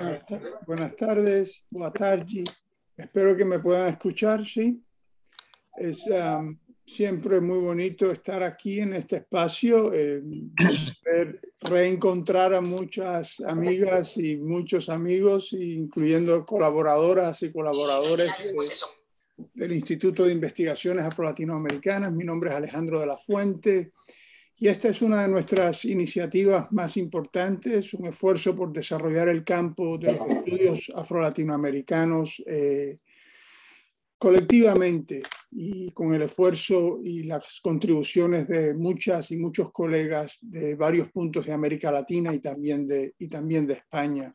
Ah, buenas tardes, buenas tardes. Espero que me puedan escuchar, ¿sí? Es um, siempre muy bonito estar aquí en este espacio, eh, reencontrar a muchas amigas y muchos amigos, incluyendo colaboradoras y colaboradores del Instituto de Investigaciones Afro-Latinoamericanas. Mi nombre es Alejandro de la Fuente. Y esta es una de nuestras iniciativas más importantes, un esfuerzo por desarrollar el campo de los estudios afro-latinoamericanos eh, colectivamente y con el esfuerzo y las contribuciones de muchas y muchos colegas de varios puntos de América Latina y también de, y también de España.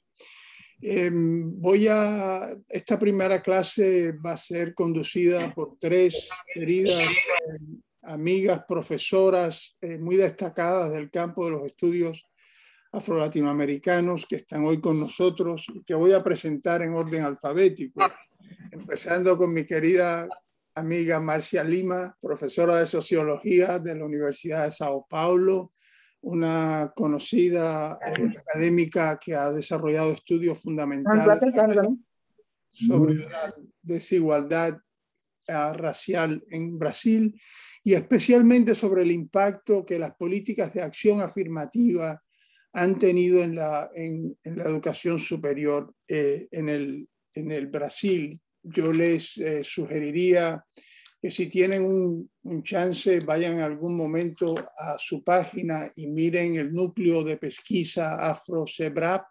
Em, voy a, esta primera clase va a ser conducida por tres queridas eh, amigas, profesoras eh, muy destacadas del campo de los estudios afro-latinoamericanos que están hoy con nosotros y que voy a presentar en orden alfabético, empezando con mi querida amiga Marcia Lima, profesora de sociología de la Universidad de Sao Paulo, una conocida académica que ha desarrollado estudios fundamentales sobre la desigualdad racial en Brasil y especialmente sobre el impacto que las políticas de acción afirmativa han tenido en la, en, la educación superior eh, en, el, Brasil. Yo les eh, sugeriría que si tienen un, un, chance, vayan en algún momento a su página y miren el núcleo de pesquisa AfroCebrap,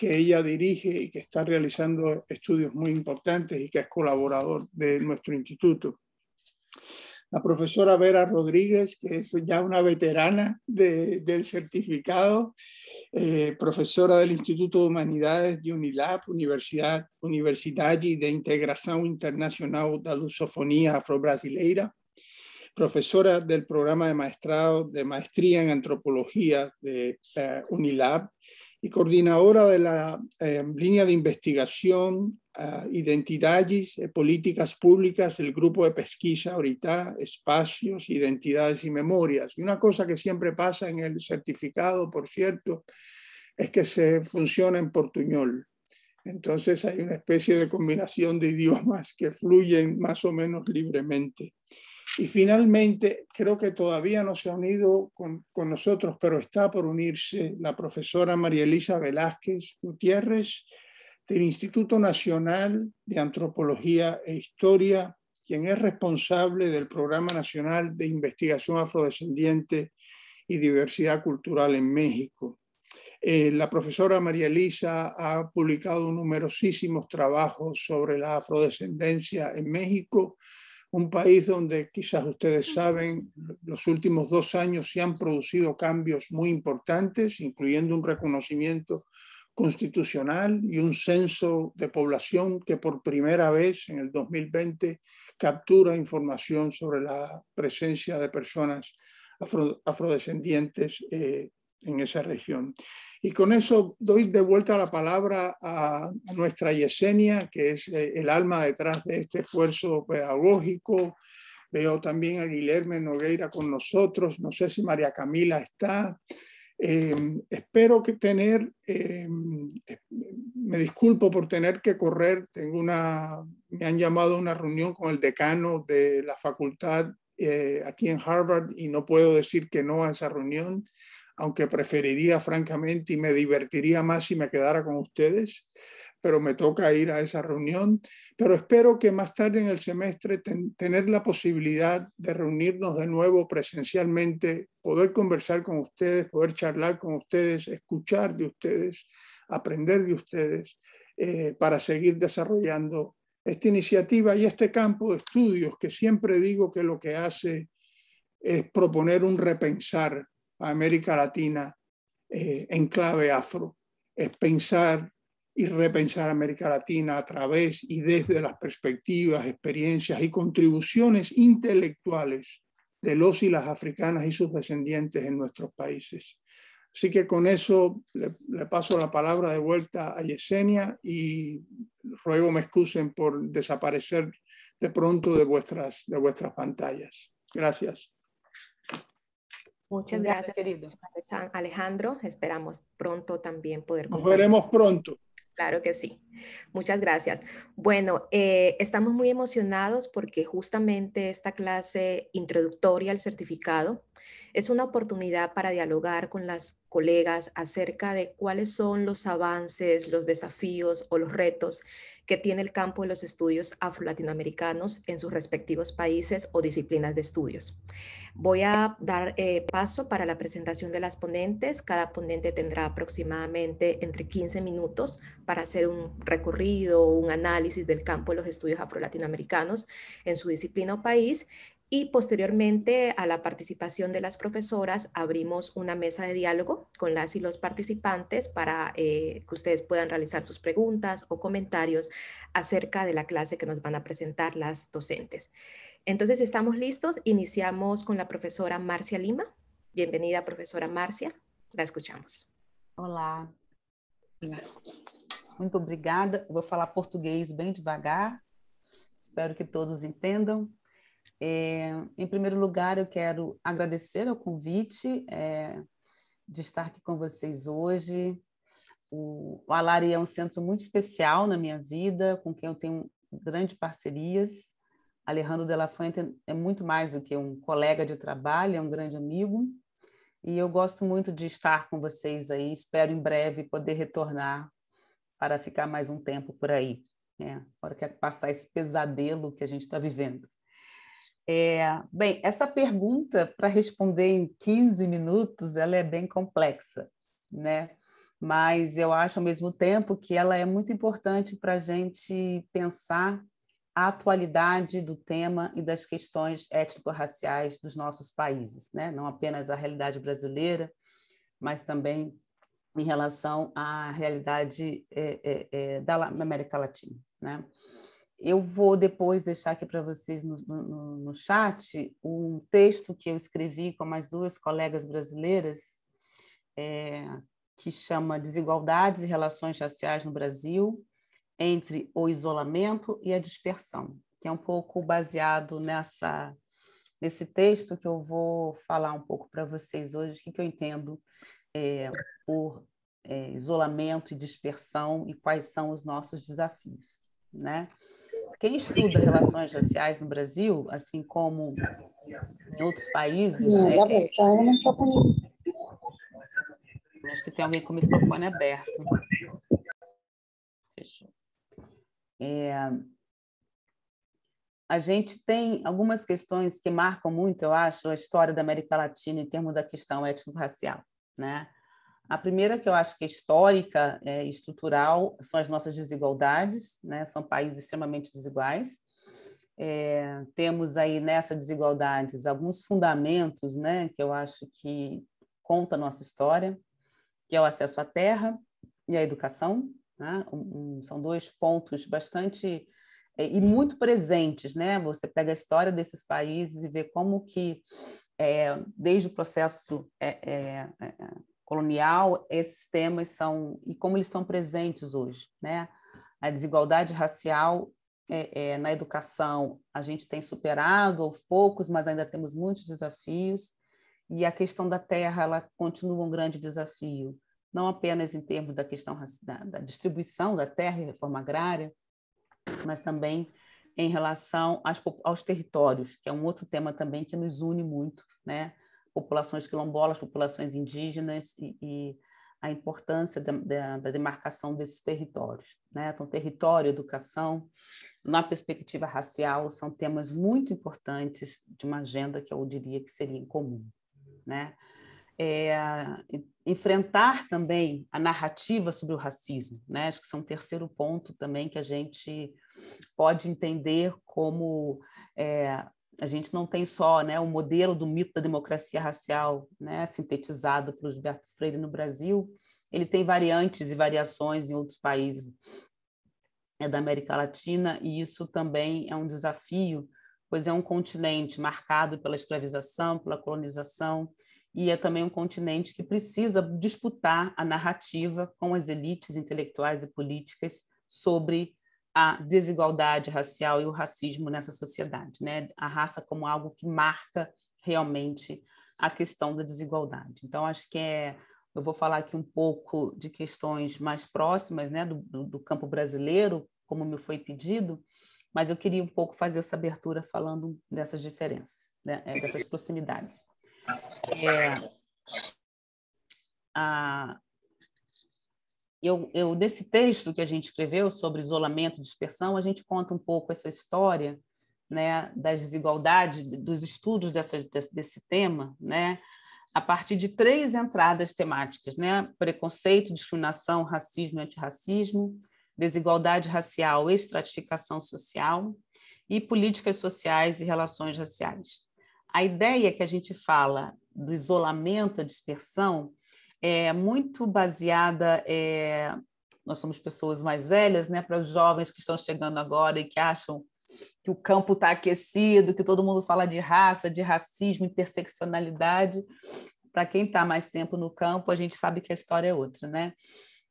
que ella dirige y que está realizando estudios muy importantes y que es colaborador de nuestro instituto. La profesora Vera Rodríguez, que es ya una veterana del certificado, eh, profesora del Instituto de Humanidades de UNILAB, Universidad, Universidad de Integración Internacional da Lusofonía Afro-Brasileira, profesora del programa de de maestría en antropología de eh, UNILAB, y coordinadora de la eh, línea de investigación eh, Identidades eh, Políticas Públicas el grupo de pesquisa ahorita, Espacios, Identidades y Memorias. Y una cosa que siempre pasa en el certificado, por cierto, es que se funciona en portuñol. Entonces hay una especie de combinación de idiomas que fluyen más o menos libremente. Y finalmente, creo que todavía no se ha unido con, nosotros, pero está por unirse la profesora María Elisa Velázquez Gutiérrez del Instituto Nacional de Antropología e Historia, quien es responsable del Programa Nacional de Investigación Afrodescendiente y Diversidad Cultural en México. Eh, la profesora María Elisa ha publicado numerosísimos trabajos sobre la afrodescendencia en México, un país donde quizás ustedes saben, los últimos dos años se han producido cambios muy importantes, incluyendo un reconocimiento constitucional y un censo de población que por primera vez en el 2020 captura información sobre la presencia de personas afrodescendientes eh, en esa región. Y con eso doy de vuelta la palabra a nuestra Yesenia, que es eh, el alma detrás de este esfuerzo pedagógico. Veo también a Guillermo Nogueira con nosotros. No sé si María Camila está. Em, espero que tener, em, me disculpo por tener que correr, tengo una, me han llamado a una reunión con el decano de la facultad eh, aquí en Harvard y no puedo decir que no a esa reunión, aunque preferiría francamente y me divertiría más si me quedara con ustedes, pero me toca ir a esa reunión. Pero espero que más tarde en el semestre tener la posibilidad de reunirnos de nuevo presencialmente, poder conversar con ustedes, poder charlar con ustedes, escuchar de ustedes, aprender de ustedes, eh, para seguir desarrollando esta iniciativa y este campo de estudios que siempre digo que lo que hace es proponer un repensar América Latina eh, en clave afro, es pensar y repensar América Latina a través y desde las perspectivas, experiencias y contribuciones intelectuales de los y las africanas y sus descendientes en nuestros países. Así que con eso le, paso la palabra de vuelta a Yesenia y ruego me excusen por desaparecer de pronto de vuestras, de vuestras pantallas. Gracias. Muchas gracias, querido. Alejandro. Esperamos pronto también poder. veremos pronto. Claro que sí. Muchas gracias. Bueno, eh, estamos muy emocionados porque justamente esta clase introductoria al certificado es una oportunidad para dialogar con las colegas acerca de cuáles son los avances, los desafíos o los retos que tiene el campo de los estudios afro-latinoamericanos en sus respectivos países o disciplinas de estudios. Voy a dar eh, paso para la presentación de las ponentes. Cada ponente tendrá aproximadamente entre 15 minutos para hacer un recorrido, o un análisis del campo de los estudios afro-latinoamericanos en su disciplina o país y posteriormente a la participación de las profesoras, abrimos una mesa de diálogo con las y los participantes para eh, que ustedes puedan realizar sus preguntas o comentarios acerca de la clase que nos van a presentar las docentes. Entonces, estamos listos. Iniciamos con la profesora Marcia Lima. Bienvenida, profesora Marcia. La escuchamos. Hola. Muito obrigada. Vou falar português bem devagar. Espero que todos entendam. É, em primeiro lugar, eu quero agradecer o convite é, de estar aqui com vocês hoje. O, o Alari é um centro muito especial na minha vida, com quem eu tenho grandes parcerias. Alejandro Della Fuente é muito mais do que um colega de trabalho, é um grande amigo. E eu gosto muito de estar com vocês aí. Espero em breve poder retornar para ficar mais um tempo por aí, né? Hora que passar esse pesadelo que a gente está vivendo. É, bem, essa pergunta para responder em 15 minutos, ela é bem complexa, né? Mas eu acho ao mesmo tempo que ela é muito importante para a gente pensar a atualidade do tema e das questões étnico-raciais dos nossos países, né? Não apenas a realidade brasileira, mas também em relação à realidade é, é, é da América Latina, né? Eu vou depois deixar aqui para vocês no, no, no, chat um texto que eu escrevi com mais duas colegas brasileiras, é, que chama Desigualdades e Relações Raciais no Brasil entre o Isolamento e a Dispersão, que é um pouco baseado nessa nesse texto que eu vou falar um pouco para vocês hoje, o que, que eu entendo é, por é, isolamento e dispersão e quais são os nossos desafios, né? quem estuda relações sociais no Brasil, assim como em outros países. Né, não, já Acho que tem alguém com o microfone aberto. Fechou. É, a gente tem algumas questões que marcam muito, eu acho, a história da América Latina em termos da questão étnico-racial, né? A primeira, que eu acho que é histórica é, e é, estrutural, são as nossas desigualdades, né? são países extremamente desiguais. É, temos aí nessas desigualdades alguns fundamentos né, que eu acho que conta a nossa história, que é o acesso à terra e à educação. Né? Um, são dois pontos bastante é, e muito presentes. Né? Você pega a história desses países e vê como que, é, desde o processo é, colonial, esses temas são e como eles estão presentes hoje, né? A desigualdade racial é, é, na educação a gente tem superado aos poucos, mas ainda temos muitos desafios e a questão da terra ela continua um grande desafio, não apenas em termos da questão da, da distribuição da terra e reforma agrária, mas também em relação aos territórios, que é um outro tema também que nos une muito, né? populações quilombolas, populações indígenas e, e a importância da, da, da, demarcação desses territórios. Né? Então, território, educação, na perspectiva racial, são temas muito importantes de uma agenda que eu diria que seria em comum. Né? É, enfrentar também a narrativa sobre o racismo, né? acho que isso é um terceiro ponto também que a gente pode entender como é, a gente não tem só né, o modelo do mito da democracia racial né, sintetizado por Gilberto Freire no Brasil, ele tem variantes e variações em outros países né, da América Latina, e isso também é um desafio, pois é um continente marcado pela escravização, pela colonização, e é também um continente que precisa disputar a narrativa com as elites intelectuais e políticas sobre a desigualdade racial e o racismo nessa sociedade, né? A raça como algo que marca realmente a questão da desigualdade. Então, acho que é. Eu vou falar aqui um pouco de questões mais próximas, né, do, do campo brasileiro, como me foi pedido, mas eu queria um pouco fazer essa abertura falando dessas diferenças, né, é, dessas proximidades. É, a, eu, eu, desse texto que a gente escreveu sobre isolamento e dispersão, a gente conta um pouco essa história né, das desigualdades, dos estudos dessa, desse, desse, tema, né, a partir de três entradas temáticas: né, preconceito, discriminação, racismo e antirracismo, desigualdade racial e estratificação social, e políticas sociais e relações raciais. A ideia que a gente fala do isolamento, a dispersão, é muito baseada. É, nós somos pessoas mais velhas, né? Para os jovens que estão chegando agora e que acham que o campo está aquecido, que todo mundo fala de raça, de racismo, interseccionalidade. Para quem está mais tempo no campo, a gente sabe que a história é outra, né?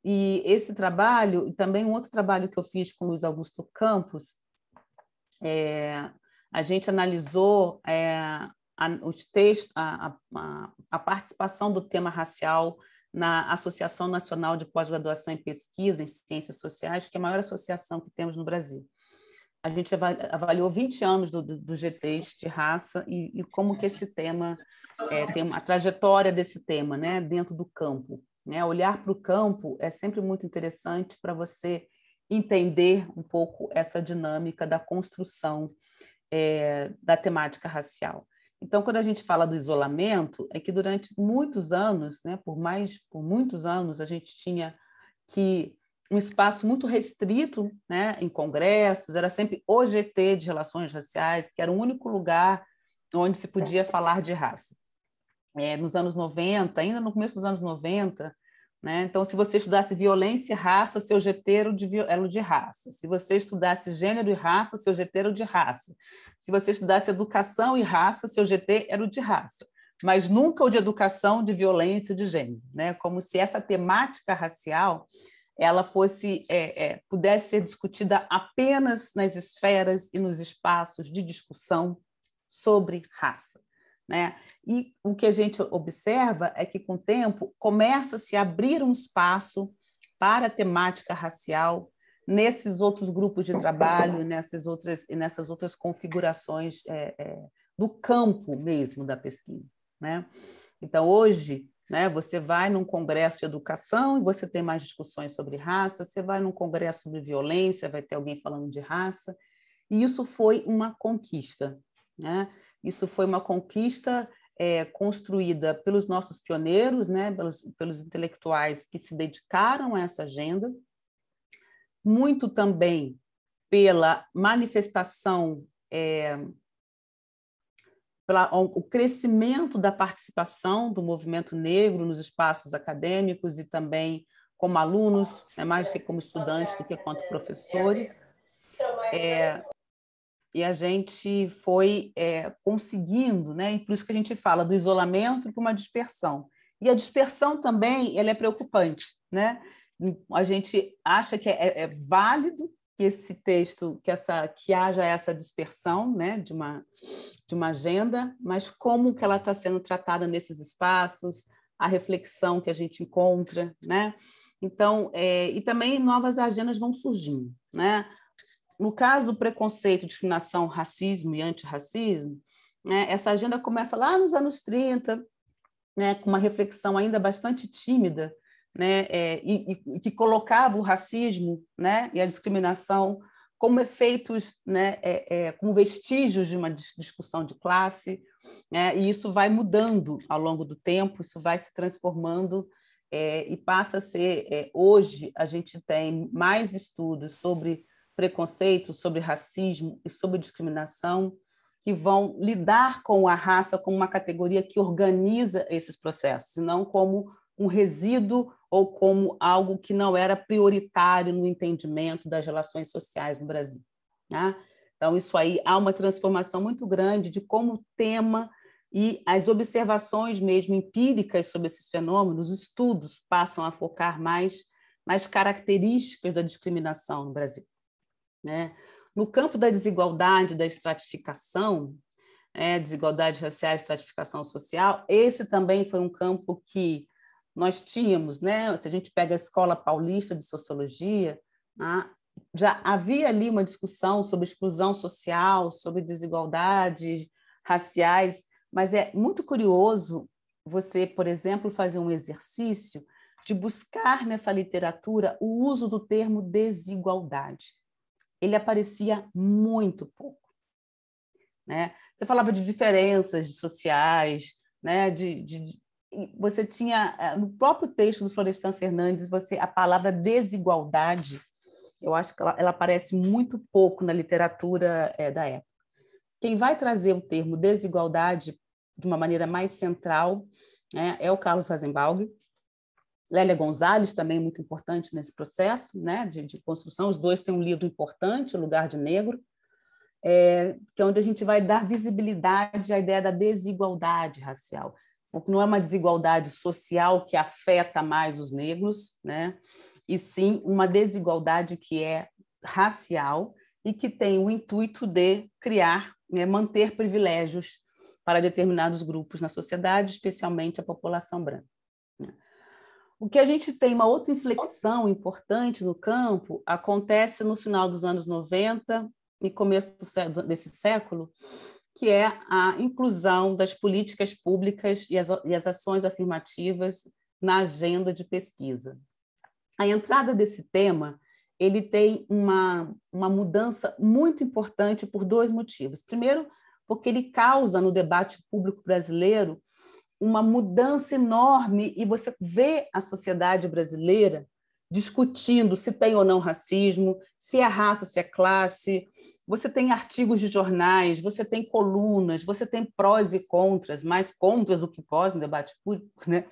E esse trabalho, e também um outro trabalho que eu fiz com Luiz Augusto Campos, é, a gente analisou é, a, os textos, a, a, a participação do tema racial na Associação Nacional de Pós-Graduação em Pesquisa em Ciências Sociais, que é a maior associação que temos no Brasil. A gente avaliou 20 anos dos do, do GTs de raça e, e, como que esse tema, é, tem uma, a trajetória desse tema né, dentro do campo. Né? Olhar para o campo é sempre muito interessante para você entender um pouco essa dinâmica da construção é, da temática racial. Então, quando a gente fala do isolamento, é que durante muitos anos, né, por mais por muitos anos, a gente tinha que um espaço muito restrito, né, em congressos, era sempre o GT de relações raciais, que era o único lugar onde se podia falar de raça. É, nos anos 90, ainda no começo dos anos 90, né? Então, se você estudasse violência e raça, seu GT era era de raça. Se você estudasse gênero e raça, seu GT era de raça. Se você estudasse educação e raça, seu GT era o de raça. Mas nunca o de educação, de violência, de gênero. Né? Como se essa temática racial ela fosse é, é, pudesse ser discutida apenas nas esferas e nos espaços de discussão sobre raça. Né? E o que a gente observa é que, com o tempo, começa a se abrir um espaço para a temática racial nesses outros grupos de trabalho, nessas outras, nessas outras configurações é, é, do campo mesmo da pesquisa. Né? Então, hoje, né, você vai num congresso de educação e você tem mais discussões sobre raça, você vai num congresso sobre violência, vai ter alguém falando de raça, e isso foi uma conquista. Né? Isso foi uma conquista é, construída pelos nossos pioneiros, né, pelos, pelos intelectuais que se dedicaram a essa agenda, muito também pela manifestação, é, pela, o crescimento da participação do movimento negro nos espaços acadêmicos e também como alunos, né, mais como estudantes do que quanto professores. Então, é, e a gente foi é, conseguindo, né? E por isso que a gente fala do isolamento para uma dispersão. E a dispersão também ela é preocupante, né? A gente acha que é, é, é válido que esse texto, que essa, que haja essa dispersão, né? De uma de uma agenda, mas como que ela está sendo tratada nesses espaços, a reflexão que a gente encontra, né? Então, é, e também novas agendas vão surgindo, né? No caso do preconceito, discriminação, racismo e antirracismo, né, essa agenda começa lá nos anos 30, né, com uma reflexão ainda bastante tímida, né, é, e, e, que colocava o racismo né, e a discriminação como efeitos, né, é, é, como vestígios de uma discussão de classe, né, e isso vai mudando ao longo do tempo, isso vai se transformando é, e passa a ser é, hoje a gente tem mais estudos sobre preconceito, sobre racismo e sobre discriminação, que vão lidar com a raça como uma categoria que organiza esses processos, e não como um resíduo ou como algo que não era prioritário no entendimento das relações sociais no Brasil. Né? Então, isso aí há uma transformação muito grande de como o tema e as observações mesmo empíricas sobre esses fenômenos, os estudos passam a focar mais nas características da discriminação no Brasil. Né? No campo da desigualdade, da estratificação, né? desigualdade racial, estratificação social, esse também foi um campo que nós tínhamos, né? se a gente pega a Escola Paulista de Sociologia, né? já havia ali uma discussão sobre exclusão social, sobre desigualdades raciais, mas é muito curioso você, por exemplo, fazer um exercício de buscar nessa literatura o uso do termo desigualdade ele aparecia muito pouco. Né? Você falava de diferenças sociais, né? de, de você tinha eh, no próprio texto do Florestan Fernandes você a palavra desigualdade eu acho que ela, ela aparece muito pouco na literatura é, da época quem vai trazer o termo desigualdade de uma maneira mais central né, é o Carlos Heisenberg Lélia Gonzalez também é muito importante nesse processo né, de, de, construção. Os dois têm um livro importante, O Lugar de Negro, é, que é onde a gente vai dar visibilidade à ideia da desigualdade racial. Porque não é uma desigualdade social que afeta mais os negros, né? e sim uma desigualdade que é racial e que tem o intuito de criar, né, manter privilégios para determinados grupos na sociedade, especialmente a população branca. O que a gente tem, uma outra inflexão importante no campo, acontece no final dos anos 90 e começo do, desse século, que é a inclusão das políticas públicas e as, e as ações afirmativas na agenda de pesquisa. A entrada desse tema ele tem uma, uma mudança muito importante por dois motivos. Primeiro, porque ele causa no debate público brasileiro uma mudança enorme e você vê a sociedade brasileira discutindo se tem ou não racismo, se é raça, se é classe. Você tem artigos de jornais, você tem colunas, você tem prós e contras, mais contras do que pós no debate público, né?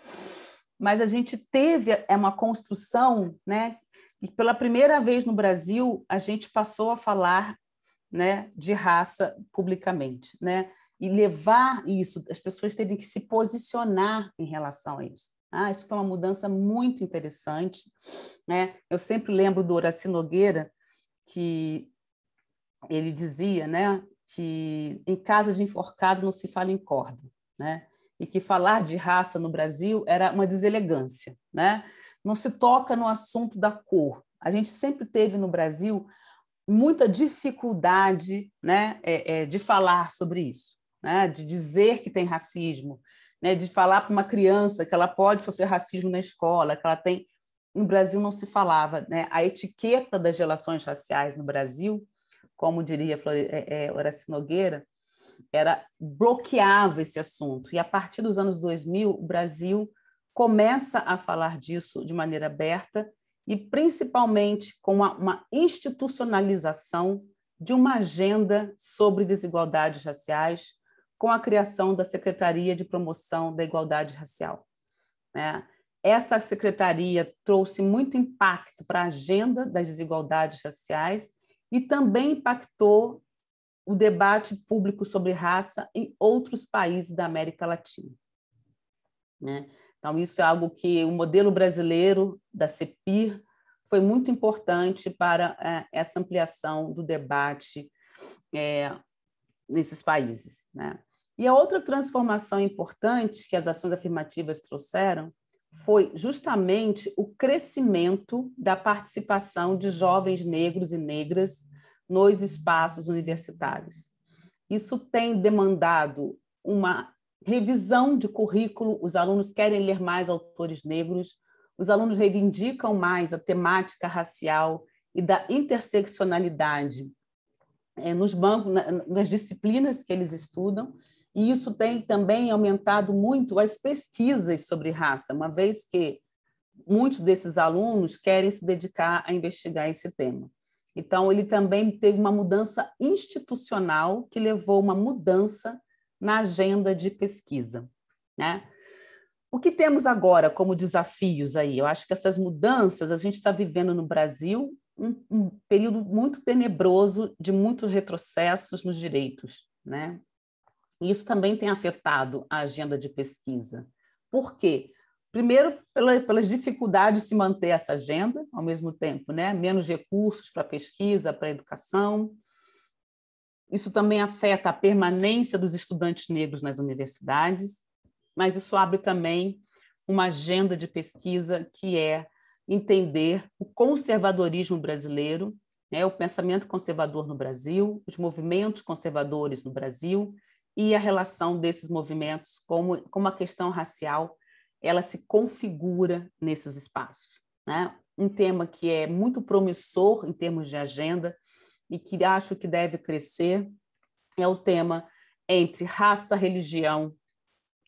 Mas a gente teve é uma construção, né? E pela primeira vez no Brasil a gente passou a falar, né, de raça publicamente, né? e levar isso, as pessoas terem que se posicionar em relação a isso. Ah, isso foi uma mudança muito interessante. Né? Eu sempre lembro do Horacio Nogueira, que ele dizia né, que em casa de enforcado não se fala em corda, né? e que falar de raça no Brasil era uma deselegância. Né? Não se toca no assunto da cor. A gente sempre teve no Brasil muita dificuldade né, é, é, de falar sobre isso né? de dizer que tem racismo, né? de falar para uma criança que ela pode sofrer racismo na escola, que ela tem. No Brasil não se falava. Né? A etiqueta das relações raciais no Brasil, como diria Flore... É, é, Horácio Nogueira, era bloqueava esse assunto. E a partir dos anos 2000, o Brasil começa a falar disso de maneira aberta e principalmente com uma, uma institucionalização de uma agenda sobre desigualdades raciais, com a criação da Secretaria de Promoção da Igualdade Racial. Né? Essa secretaria trouxe muito impacto para a agenda das desigualdades raciais e também impactou o debate público sobre raça em outros países da América Latina. Né? Então, isso é algo que o modelo brasileiro da CEPIR foi muito importante para é, essa ampliação do debate é, nesses países. Né? E a outra transformação importante que as ações afirmativas trouxeram foi justamente o crescimento da participação de jovens negros e negras nos espaços universitários. Isso tem demandado uma revisão de currículo, os alunos querem ler mais autores negros, os alunos reivindicam mais a temática racial e da interseccionalidade eh, nos bancos, nas disciplinas que eles estudam, e isso tem também aumentado muito as pesquisas sobre raça, uma vez que muitos desses alunos querem se dedicar a investigar esse tema. Então, ele também teve uma mudança institucional que levou uma mudança na agenda de pesquisa. Né? O que temos agora como desafios aí? Eu acho que essas mudanças, a gente está vivendo no Brasil um, um período muito tenebroso de muitos retrocessos nos direitos, né? Isso também tem afetado a agenda de pesquisa. Por quê? Primeiro, pela, pelas dificuldades de se manter essa agenda ao mesmo tempo, né? menos recursos para pesquisa, para educação. Isso também afeta a permanência dos estudantes negros nas universidades, mas isso abre também uma agenda de pesquisa que é entender o conservadorismo brasileiro, né, o pensamento conservador no Brasil, os movimentos conservadores no Brasil e a relação desses movimentos, como, como a questão racial, ela se configura nesses espaços. Né? Um tema que é muito promissor em termos de agenda e que acho que deve crescer é o tema entre raça e religião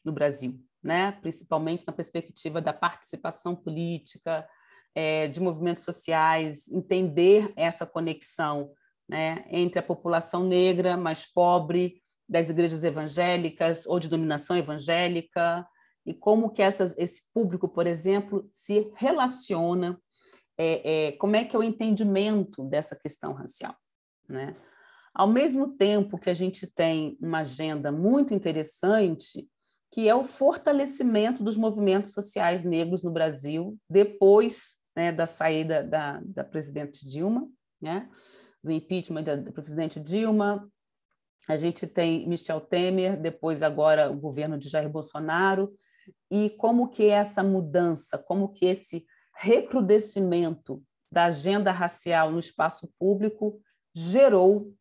no Brasil, né? principalmente na perspectiva da participação política, é, de movimentos sociais, entender essa conexão né? entre a população negra mais pobre, das igrejas evangélicas ou de dominação evangélica e como que essas, esse público, por exemplo, se relaciona, é, é, como é que é o entendimento dessa questão racial, né? Ao mesmo tempo que a gente tem uma agenda muito interessante, que é o fortalecimento dos movimentos sociais negros no Brasil depois né, da saída da, da presidente Dilma, né? do impeachment da, da presidente Dilma, a gente tem Michel Temer, depois agora o governo de Jair Bolsonaro, e como que essa mudança, como que esse recrudescimento da agenda racial no espaço público gerou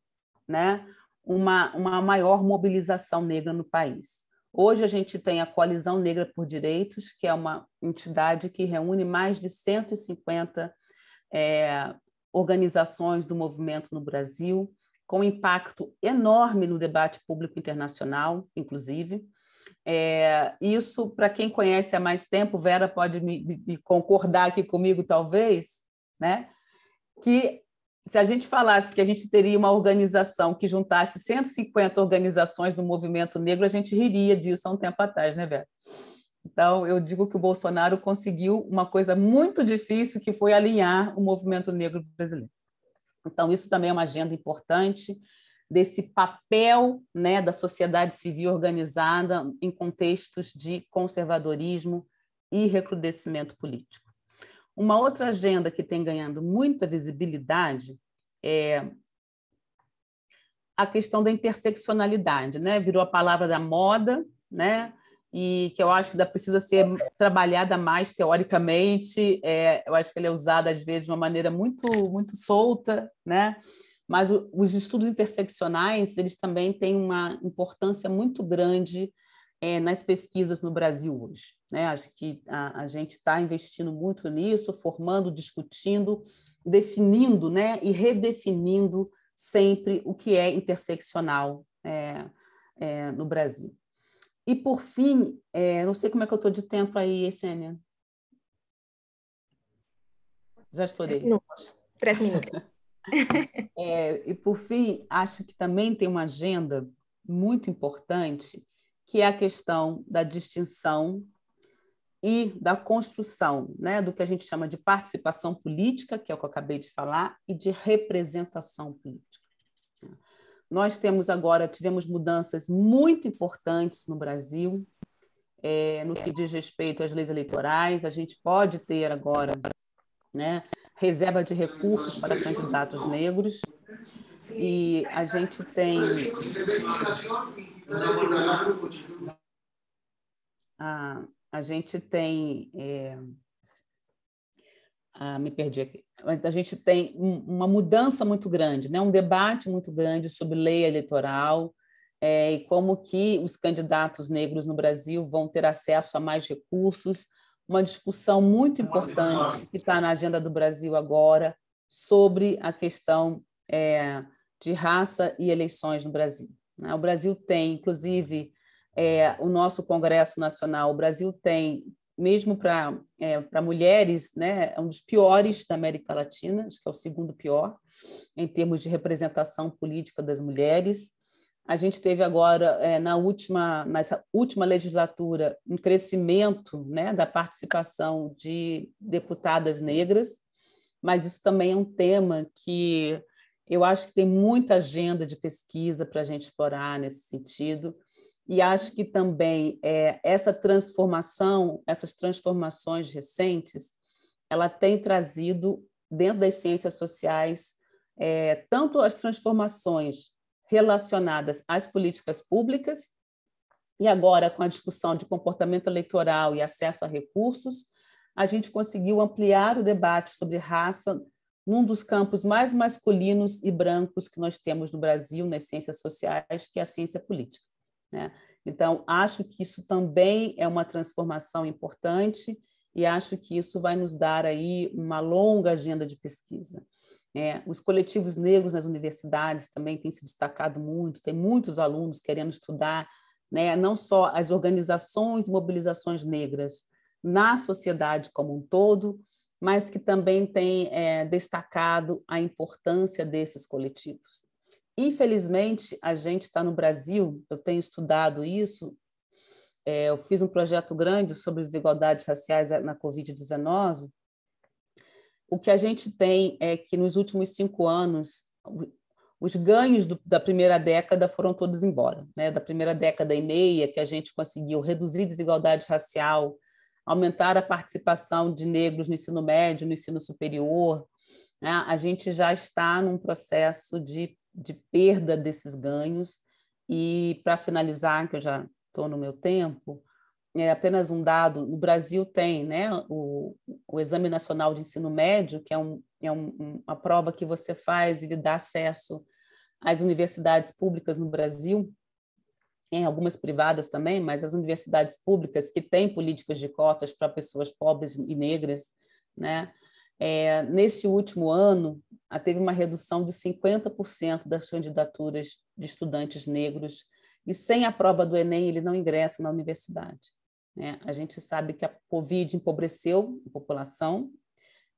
né, uma, uma maior mobilização negra no país. Hoje a gente tem a Coalizão Negra por Direitos, que é uma entidade que reúne mais de 150 é, eh, organizações do movimento no Brasil com impacto enorme no debate público internacional, inclusive. É, isso, para quem conhece há mais tempo, Vera pode me, me, concordar aqui comigo, talvez, né? que se a gente falasse que a gente teria uma organização que juntasse 150 organizações do movimento negro, a gente riria disso há um tempo atrás, né, Vera? Então, eu digo que o Bolsonaro conseguiu uma coisa muito difícil, que foi alinhar o movimento negro brasileiro. Então, isso também é uma agenda importante desse papel né, da sociedade civil organizada em contextos de conservadorismo e recrudescimento político. Uma outra agenda que tem ganhando muita visibilidade é a questão da interseccionalidade, né? Virou a palavra da moda, né? e que eu acho que precisa ser trabalhada mais teoricamente. É, eu acho que ela é usada, às vezes, de uma maneira muito, muito solta, né? mas o, os estudos interseccionais eles também têm uma importância muito grande é, nas pesquisas no Brasil hoje. Né? Acho que a, a gente está investindo muito nisso, formando, discutindo, definindo né? e redefinindo sempre o que é interseccional é, é, no Brasil. E por fim, é, não sei como é que eu estou de tempo aí, Essênia. Já estourei. Três minutos. é, e por fim, acho que também tem uma agenda muito importante, que é a questão da distinção e da construção né, do que a gente chama de participação política, que é o que eu acabei de falar, e de representação política. Nós temos agora, tivemos mudanças muito importantes no Brasil, é, no que diz respeito às leis eleitorais. A gente pode ter agora né, reserva de recursos para candidatos negros. E a gente tem. A, a gente tem. É, ah, me perdi aqui. A gente tem uma mudança muito grande, né? um debate muito grande sobre lei eleitoral é, e como que os candidatos negros no Brasil vão ter acesso a mais recursos, uma discussão muito importante que está na agenda do Brasil agora sobre a questão é, de raça e eleições no Brasil. Né? O Brasil tem, inclusive, é, o nosso Congresso Nacional, o Brasil tem mesmo para é, mulheres, né, é um dos piores da América Latina, acho que é o segundo pior, em termos de representação política das mulheres. A gente teve agora, é, na última, nessa última legislatura, um crescimento né, da participação de deputadas negras, mas isso também é um tema que eu acho que tem muita agenda de pesquisa para a gente explorar nesse sentido e acho que também é, essa transformação, essas transformações recentes, ela tem trazido dentro das ciências sociais é, tanto as transformações relacionadas às políticas públicas, e agora com a discussão de comportamento eleitoral e acesso a recursos, a gente conseguiu ampliar o debate sobre raça num dos campos mais masculinos e brancos que nós temos no Brasil nas ciências sociais, que é a ciência política. Né? Então, acho que isso também é uma transformação importante e acho que isso vai nos dar aí uma longa agenda de pesquisa. É, os coletivos negros nas universidades também têm se destacado muito, tem muitos alunos querendo estudar né, não só as organizações e mobilizações negras na sociedade como um todo, mas que também tem é, destacado a importância desses coletivos. Infelizmente, a gente está no Brasil, eu tenho estudado isso, é, eu fiz um projeto grande sobre desigualdades raciais eh, na Covid-19. O que a gente tem é que nos últimos cinco anos, os ganhos do, da primeira década foram todos embora. Né? Da primeira década e meia, que a gente conseguiu reduzir desigualdade racial, aumentar a participação de negros no ensino médio, no ensino superior, né? a gente já está num processo de de perda desses ganhos. E, para finalizar, que eu já estou no meu tempo, é apenas um dado: no Brasil tem né, o, o Exame Nacional de Ensino Médio, que é, um, é um, uma prova que você faz e lhe dá acesso às universidades públicas no Brasil, em algumas privadas também, mas as universidades públicas que têm políticas de cotas para pessoas pobres e negras, né? É, nesse último ano, teve uma redução de 50% das candidaturas de estudantes negros, e sem a prova do Enem, ele não ingressa na universidade. Né? A gente sabe que a Covid empobreceu a população,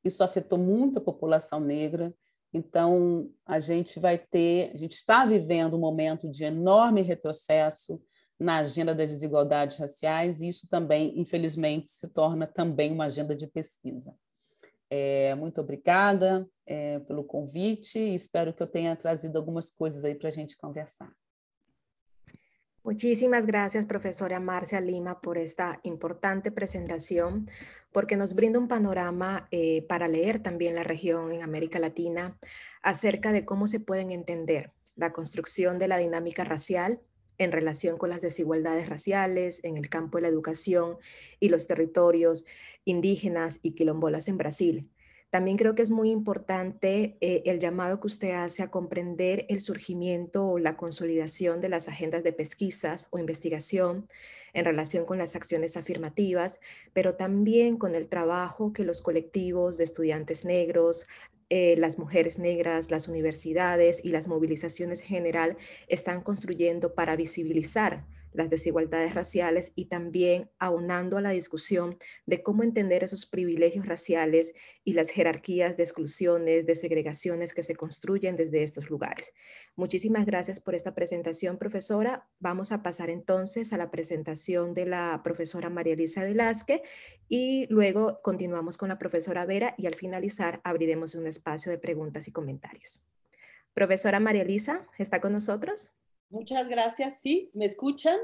isso afetou muito a população negra, então a gente vai ter, a gente está vivendo um momento de enorme retrocesso na agenda das desigualdades raciais, e isso também, infelizmente, se torna também uma agenda de pesquisa. Muchas muito obrigada é, pelo convite e espero que eu tenha trazido algumas coisas aí para gente conversar. Muchísimas gracias, profesora Marcia Lima, por esta importante presentación, porque nos brinda un panorama eh, para leer también la región en América Latina acerca de cómo se pueden entender la construcción de la dinámica racial en relación con las desigualdades raciales en el campo de la educación y los territorios, indígenas y quilombolas en Brasil. También creo que es muy importante eh, el llamado que usted hace a comprender el surgimiento o la consolidación de las agendas de pesquisas o investigación en relación con las acciones afirmativas, pero también con el trabajo que los colectivos de estudiantes negros, eh, las mujeres negras, las universidades y las movilizaciones en general están construyendo para visibilizar las desigualdades raciales y también aunando a la discusión de cómo entender esos privilegios raciales y las jerarquías de exclusiones, de segregaciones que se construyen desde estos lugares. Muchísimas gracias por esta presentación, profesora. Vamos a pasar entonces a la presentación de la profesora María Elisa Velázquez y luego continuamos con la profesora Vera y al finalizar abriremos un espacio de preguntas y comentarios. Profesora María Elisa, ¿está con nosotros? Muchas gracias. ¿Sí? ¿Me escuchan?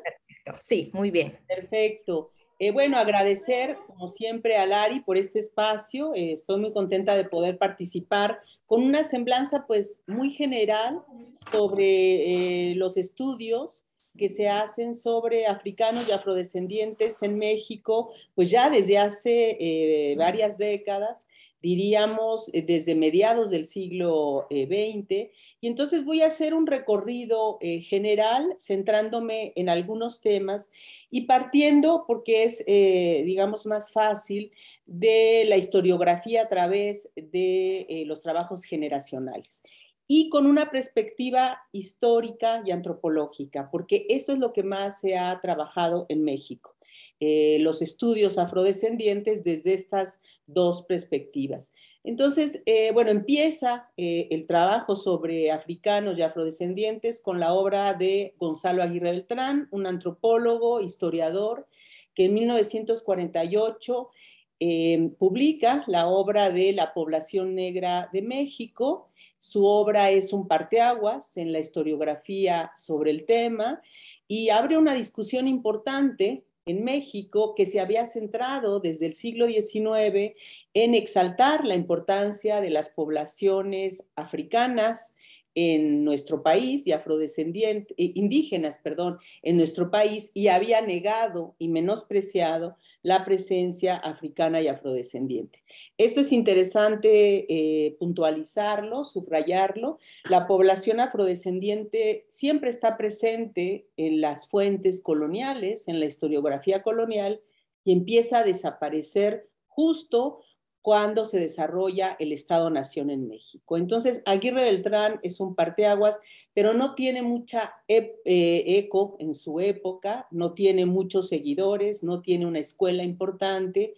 Sí, muy bien. Perfecto. Eh, bueno, agradecer como siempre a Lari por este espacio. Eh, estoy muy contenta de poder participar con una semblanza pues muy general sobre eh, los estudios que se hacen sobre africanos y afrodescendientes en México, pues ya desde hace varias décadas diríamos, eh, desde mediados del siglo XX. Eh, y entonces voy a hacer un recorrido eh, general, centrándome en algunos temas y partiendo, porque es, digamos, más fácil, de la historiografía a través de los trabajos generacionales y con una perspectiva histórica y antropológica, porque eso es lo que más se ha trabajado en México. Eh, los estudios afrodescendientes desde estas dos perspectivas. Entonces, eh, bueno, empieza eh, el trabajo sobre africanos y afrodescendientes con la obra de Gonzalo Aguirre Beltrán, un antropólogo, historiador, que en 1948 publica la obra de La población negra de México, su obra es un parteaguas en la historiografía sobre el tema y abre una discusión importante en México que se había centrado desde el siglo XIX en exaltar la importancia de las poblaciones africanas en nuestro país y afrodescendientes, eh, indígenas, perdón, en nuestro país y había negado y menospreciado la presencia africana y afrodescendiente. Esto es interesante eh, puntualizarlo, subrayarlo. La población afrodescendiente siempre está presente en las fuentes coloniales, en la historiografía colonial, y empieza a desaparecer justo cuando se desarrolla el Estado-Nación en México. Entonces, Aguirre Beltrán es un parteaguas, pero no tiene mucha eh, eco en su época, no tiene muchos seguidores, no tiene una escuela importante.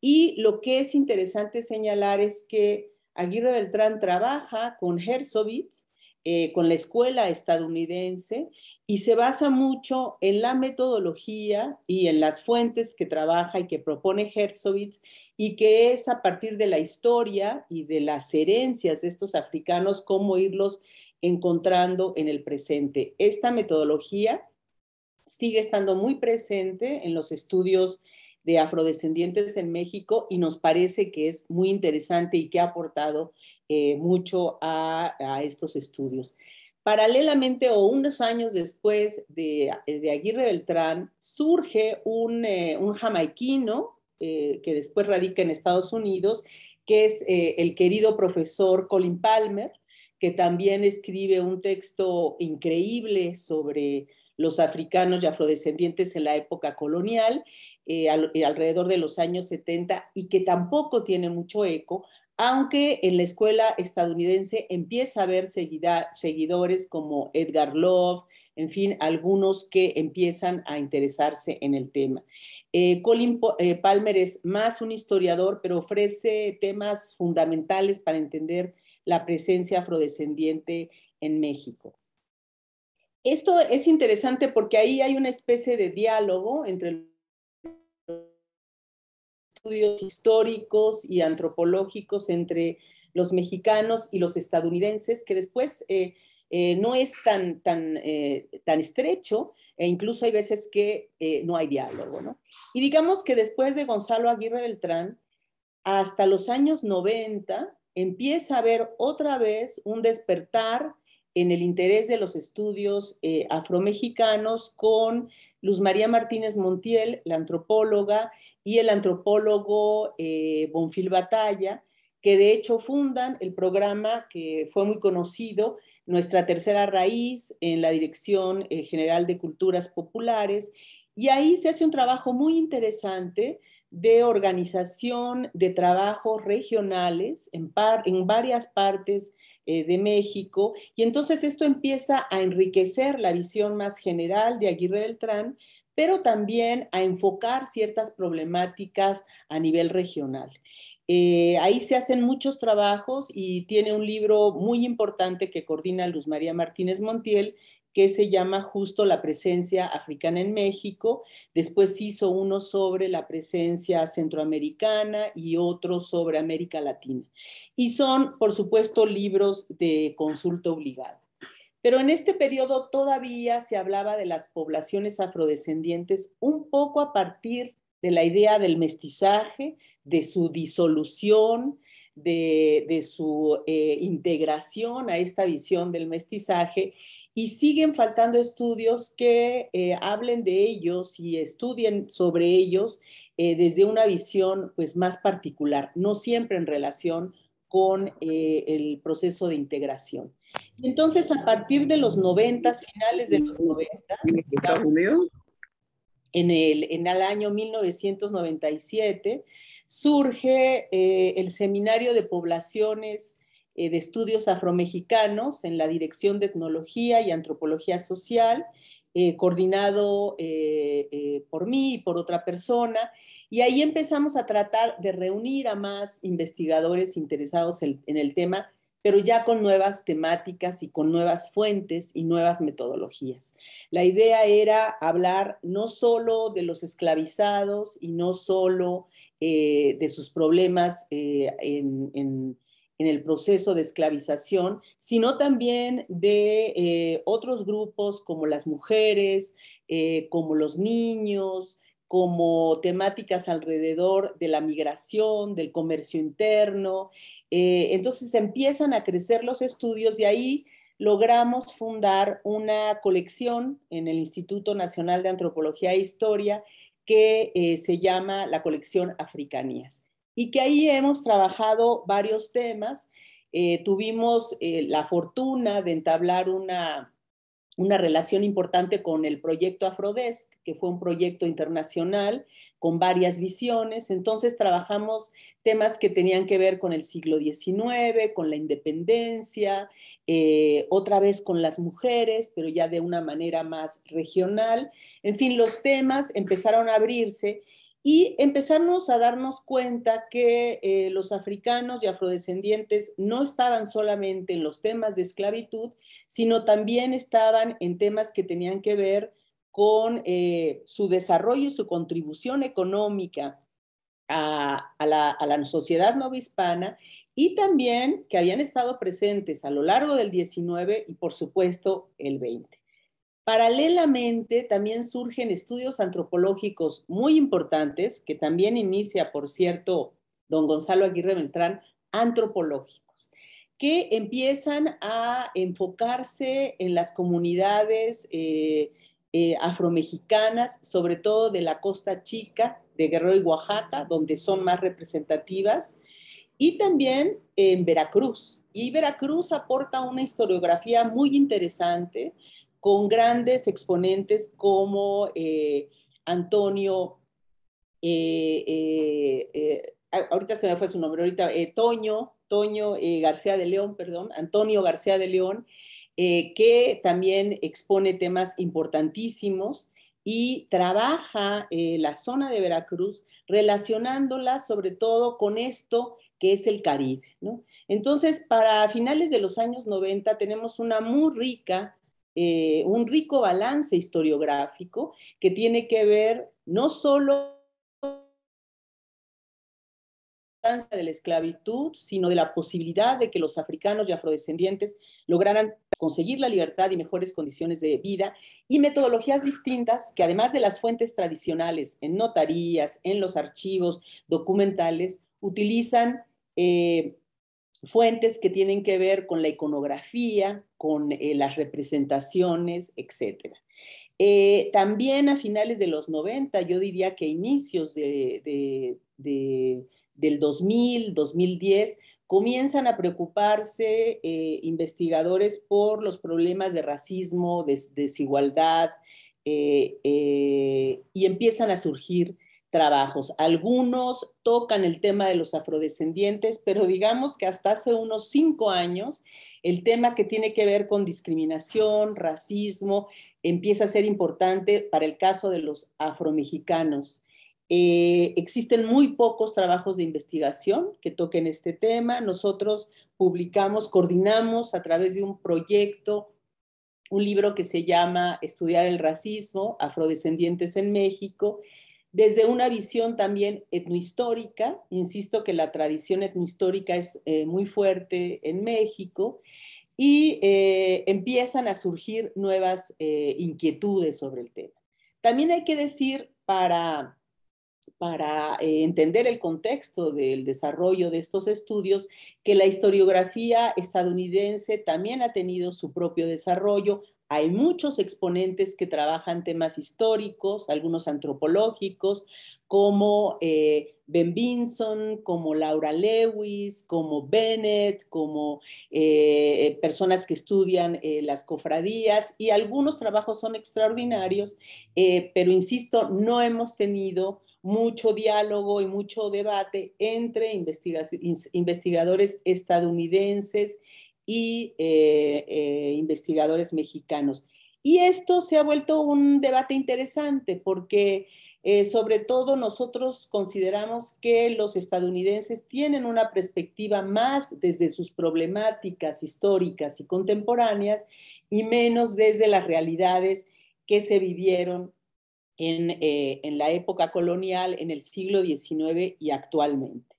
Y lo que es interesante señalar es que Aguirre Beltrán trabaja con Herzovitz, eh, con la escuela estadounidense y se basa mucho en la metodología y en las fuentes que trabaja y que propone Herzogitz, y que es a partir de la historia y de las herencias de estos africanos cómo irlos encontrando en el presente. Esta metodología sigue estando muy presente en los estudios de afrodescendientes en México y nos parece que es muy interesante y que ha aportado eh, mucho a, estos estudios. Paralelamente o unos años después de, Aguirre Beltrán, surge un, eh, jamaiquino eh, que después radica en Estados Unidos, que es el querido profesor Colin Palmer, que también escribe un texto increíble sobre los africanos y afrodescendientes en la época colonial eh, eh, alrededor de los años 70 y que tampoco tiene mucho eco, aunque en la escuela estadounidense empieza a haber seguidores como Edgar Love, en fin, algunos que empiezan a interesarse en el tema. Eh, Colin Palmer es más un historiador, pero ofrece temas fundamentales para entender la presencia afrodescendiente en México. Esto es interesante porque ahí hay una especie de diálogo entre estudios históricos y antropológicos entre los mexicanos y los estadounidenses, que después eh, eh, no es tan, tan, eh, tan estrecho e incluso hay veces que no hay diálogo. ¿no? Y digamos que después de Gonzalo Aguirre Beltrán, hasta los años 90 empieza a haber otra vez un despertar en el interés de los estudios afro eh, afromexicanos con Luz María Martínez Montiel, la antropóloga, y el antropólogo eh, Bonfil Batalla, que de hecho fundan el programa que fue muy conocido, Nuestra Tercera Raíz, en la Dirección eh, General de Culturas Populares. Y ahí se hace un trabajo muy interesante de organización de trabajos regionales en, en varias partes eh, de México. Y entonces esto empieza a enriquecer la visión más general de Aguirre Beltrán, pero también a enfocar ciertas problemáticas a nivel regional. Eh, ahí se hacen muchos trabajos y tiene un libro muy importante que coordina Luz María Martínez Montiel que se llama justo la presencia africana en México. Después hizo uno sobre la presencia centroamericana y otro sobre América Latina. Y son, por supuesto, libros de consulta obligada. Pero en este periodo todavía se hablaba de las poblaciones afrodescendientes un poco a partir de la idea del mestizaje, de su disolución, de, su eh, integración a esta visión del mestizaje y siguen faltando estudios que eh, hablen de ellos y estudien sobre ellos eh, desde una visión pues, más particular, no siempre en relación con eh, el proceso de integración. Entonces, a partir de los noventas, finales de los noventas, en el, en el año 1997, surge el Seminario de Poblaciones eh, de Estudios Afromexicanos en la Dirección de Etnología y Antropología Social, eh, coordinado eh, por mí y por otra persona. Y ahí empezamos a tratar de reunir a más investigadores interesados en, el tema, pero ya con nuevas temáticas y con nuevas fuentes y nuevas metodologías. La idea era hablar no solo de los esclavizados y no solo de sus problemas en en el proceso de esclavización, sino también de eh, otros grupos como las mujeres, eh, como los niños, como temáticas alrededor de la migración, del comercio interno. Eh, entonces empiezan a crecer los estudios y ahí logramos fundar una colección en el Instituto Nacional de Antropología e Historia que se llama la colección Africanías y que ahí hemos trabajado varios temas. Eh, tuvimos eh, la fortuna de entablar una, relación importante con el proyecto Afrodesk, que fue un proyecto internacional con varias visiones. Entonces trabajamos temas que tenían que ver con el siglo XIX, con la independencia, eh, otra vez con las mujeres, pero ya de una manera más regional. En fin, los temas empezaron a abrirse y empezarnos a darnos cuenta que eh, los africanos y afrodescendientes no estaban solamente en los temas de esclavitud, sino también estaban en temas que tenían que ver con eh, su desarrollo y su contribución económica a, la, sociedad novohispana y también que habían estado presentes a lo largo del 19 y por supuesto el 20. Paralelamente, también surgen estudios antropológicos muy importantes, que también inicia, por cierto, don Gonzalo Aguirre Beltrán, antropológicos, que empiezan a enfocarse en las comunidades eh, eh, afromexicanas, sobre todo de la costa chica de Guerrero y Oaxaca, donde son más representativas, y también en Veracruz. Y Veracruz aporta una historiografía muy interesante con grandes exponentes como eh, Antonio, eh, eh, ahorita se me fue su nombre, ahorita Toño, Toño García de León, perdón, Antonio García de León, que también expone temas importantísimos y trabaja la zona de Veracruz relacionándola sobre todo con esto que es el Caribe. Entonces, para finales de los años 90 tenemos una muy rica eh, un rico balance historiográfico que tiene que ver no solo de la esclavitud, sino de la posibilidad de que los africanos y afrodescendientes lograran conseguir la libertad y mejores condiciones de vida y metodologías distintas que además de las fuentes tradicionales en notarías, en los archivos documentales, utilizan eh, fuentes que tienen que ver con la iconografía, con eh, las representaciones, etc. Eh, también a finales de los 90, yo diría que a inicios del 2000, 2010, comienzan a preocuparse eh, investigadores por los problemas de racismo, de desigualdad, y empiezan a surgir trabajos. Algunos tocan el tema de los afrodescendientes, pero digamos que hasta hace unos cinco años el tema que tiene que ver con discriminación, racismo, empieza a ser importante para el caso de los afromexicanos. Eh, existen muy pocos trabajos de investigación que toquen este tema. Nosotros publicamos, coordinamos a través de un proyecto un libro que se llama Estudiar el Racismo, Afrodescendientes en México, desde una visión también etnohistórica. Insisto que la tradición etnohistórica es eh, muy fuerte en México y eh, empiezan a surgir nuevas eh, inquietudes sobre el tema. También hay que decir para entender el contexto del desarrollo de estos estudios que la historiografía estadounidense también ha tenido su propio desarrollo hay muchos exponentes que trabajan temas históricos, algunos antropológicos, como eh, Ben Binson, como Laura Lewis, como Bennett, como eh, personas que estudian eh, las cofradías y algunos trabajos son extraordinarios, pero insisto, no hemos tenido mucho diálogo y mucho debate entre investigadores estadounidenses y eh, eh, investigadores mexicanos. Y esto se ha vuelto un debate interesante porque eh, sobre todo nosotros consideramos que los estadounidenses tienen una perspectiva más desde sus problemáticas históricas y contemporáneas y menos desde las realidades que se vivieron en, en la época colonial, en el siglo XIX y actualmente.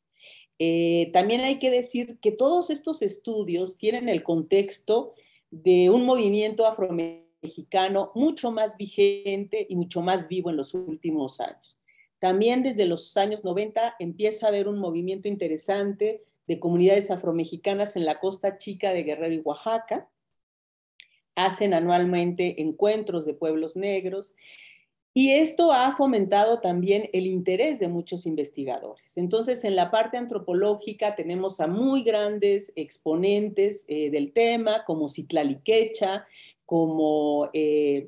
Eh, también hay que decir que todos estos estudios tienen el contexto de un movimiento afromexicano mucho más vigente y mucho más vivo en los últimos años. También desde los años 90 empieza a haber un movimiento interesante de comunidades afromexicanas en la costa chica de Guerrero y Oaxaca. Hacen anualmente encuentros de pueblos negros y esto ha fomentado también el interés de muchos investigadores. Entonces, en la parte antropológica tenemos a muy grandes exponentes eh, del tema, como Citlali Quecha, como eh,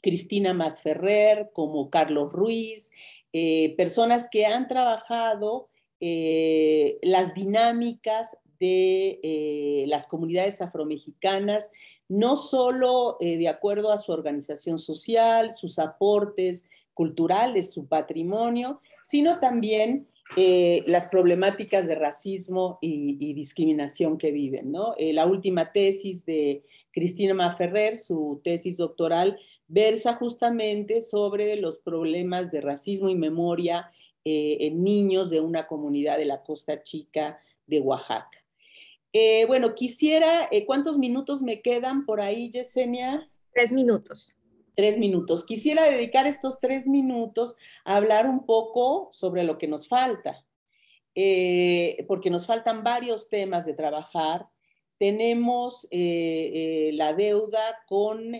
Cristina Masferrer, como Carlos Ruiz, eh, personas que han trabajado las dinámicas de las comunidades afromexicanas no solo eh, de acuerdo a su organización social, sus aportes culturales, su patrimonio, sino también eh, las problemáticas de racismo y, discriminación que viven. Eh, la última tesis de Cristina Maferrer, su tesis doctoral, versa justamente sobre los problemas de racismo y memoria en niños de una comunidad de la Costa Chica de Oaxaca. Eh, bueno, quisiera, eh, ¿cuántos minutos me quedan por ahí, Yesenia? Tres minutos. Tres minutos. Quisiera dedicar estos tres minutos a hablar un poco sobre lo que nos falta, eh, porque nos faltan varios temas de trabajar. Tenemos la deuda con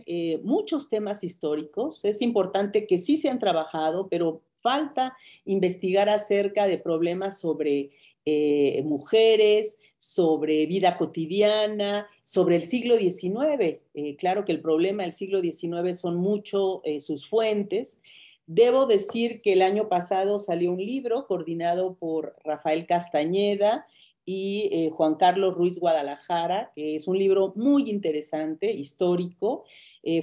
muchos temas históricos. Es importante que sí se han trabajado, pero falta investigar acerca de problemas sobre eh, mujeres, sobre vida cotidiana, sobre el siglo XIX. Eh, claro que el problema del siglo XIX son mucho eh, sus fuentes. Debo decir que el año pasado salió un libro coordinado por Rafael Castañeda y Juan Carlos Ruiz Guadalajara, que es un libro muy interesante, histórico,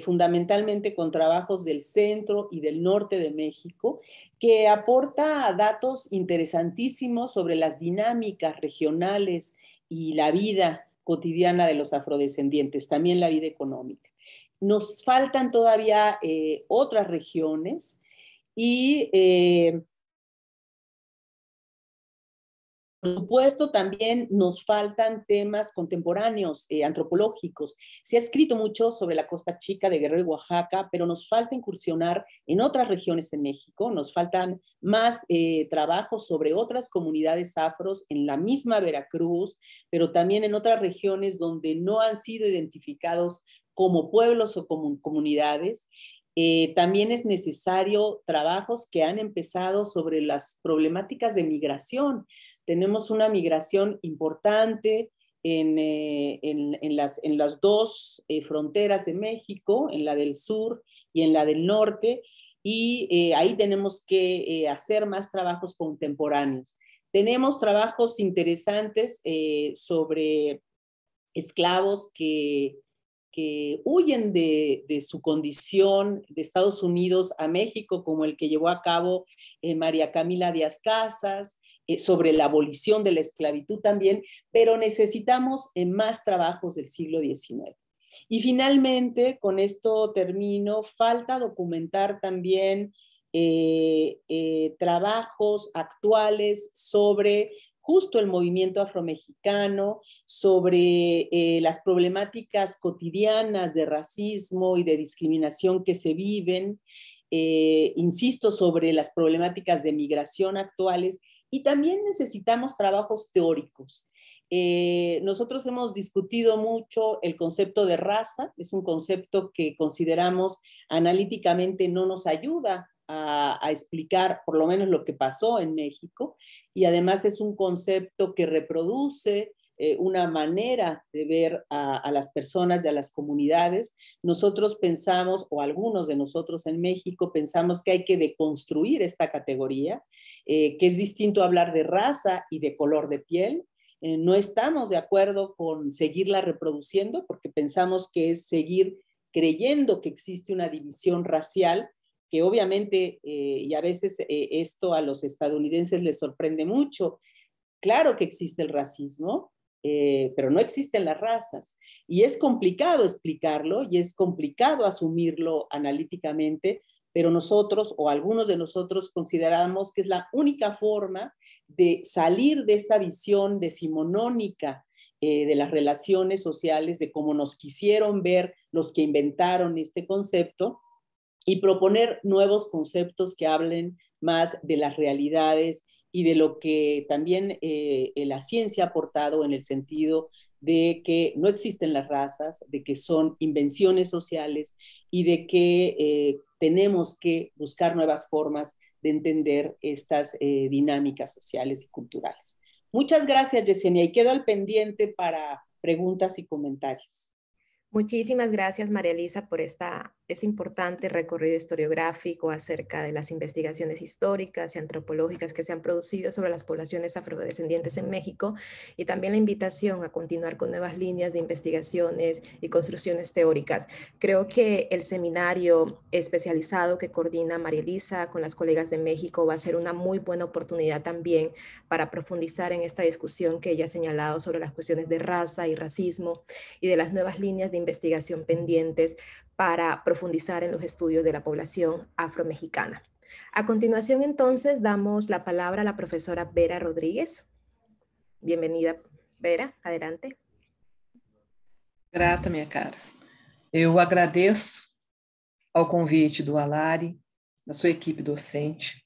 fundamentalmente con trabajos del centro y del norte de México, que aporta datos interesantísimos sobre las dinámicas regionales y la vida cotidiana de los afrodescendientes, también la vida económica. Nos faltan todavía eh, otras regiones y eh, Por supuesto, también nos faltan temas contemporáneos, eh, antropológicos. Se ha escrito mucho sobre la costa chica de Guerrero y Oaxaca, pero nos falta incursionar en otras regiones en México, nos faltan más eh, trabajos sobre otras comunidades afros en la misma Veracruz, pero también en otras regiones donde no han sido identificados como pueblos o como comunidades. Eh, también es necesario trabajos que han empezado sobre las problemáticas de migración, tenemos una migración importante en, eh, las, dos eh, fronteras de México, en la del sur y en la del norte, y eh, ahí tenemos que hacer más trabajos contemporáneos. Tenemos trabajos interesantes sobre esclavos que, huyen de, su condición de Estados Unidos a México, como el que llevó a cabo María Camila Díaz Casas, eh, sobre la abolición de la esclavitud también, pero necesitamos eh, más trabajos del siglo XIX. Y finalmente, con esto termino, falta documentar también eh, trabajos actuales sobre justo el movimiento afromexicano, sobre las problemáticas cotidianas de racismo y de discriminación que se viven, insisto, sobre las problemáticas de migración actuales y también necesitamos trabajos teóricos. Eh, nosotros hemos discutido mucho el concepto de raza, es un concepto que consideramos analíticamente no nos ayuda a, explicar por lo menos lo que pasó en México y además es un concepto que reproduce eh, una manera de ver a, las personas y a las comunidades. Nosotros pensamos, o algunos de nosotros en México, pensamos que hay que deconstruir esta categoría, eh, que es distinto hablar de raza y de color de piel. Eh, no estamos de acuerdo con seguirla reproduciendo porque pensamos que es seguir creyendo que existe una división racial que obviamente, y a veces esto a los estadounidenses les sorprende mucho, claro que existe el racismo, eh, pero no existen las razas. Y es complicado explicarlo y es complicado asumirlo analíticamente, pero nosotros o algunos de nosotros consideramos que es la única forma de salir de esta visión decimonónica eh, de las relaciones sociales, de cómo nos quisieron ver los que inventaron este concepto y proponer nuevos conceptos que hablen más de las realidades y de lo que también eh, la ciencia ha aportado en el sentido de que no existen las razas, de que son invenciones sociales y de que eh, tenemos que buscar nuevas formas de entender estas eh, dinámicas sociales y culturales. Muchas gracias, Yesenia, y quedo al pendiente para preguntas y comentarios. Muchísimas gracias, María Elisa, por esta, este importante recorrido historiográfico acerca de las investigaciones históricas y antropológicas que se han producido sobre las poblaciones afrodescendientes en México y también la invitación a continuar con nuevas líneas de investigaciones y construcciones teóricas. Creo que el seminario especializado que coordina María Elisa con las colegas de México va a ser una muy buena oportunidad también para profundizar en esta discusión que ella ha señalado sobre las cuestiones de raza y racismo y de las nuevas líneas de investigación pendientes para profundizar en los estudios de la población afromexicana. A continuación, entonces, damos la palabra a la profesora Vera Rodríguez. Bienvenida, Vera, adelante. Grata, minha cara. Eu agradeço ao convite do Alari, da sua equipe docente,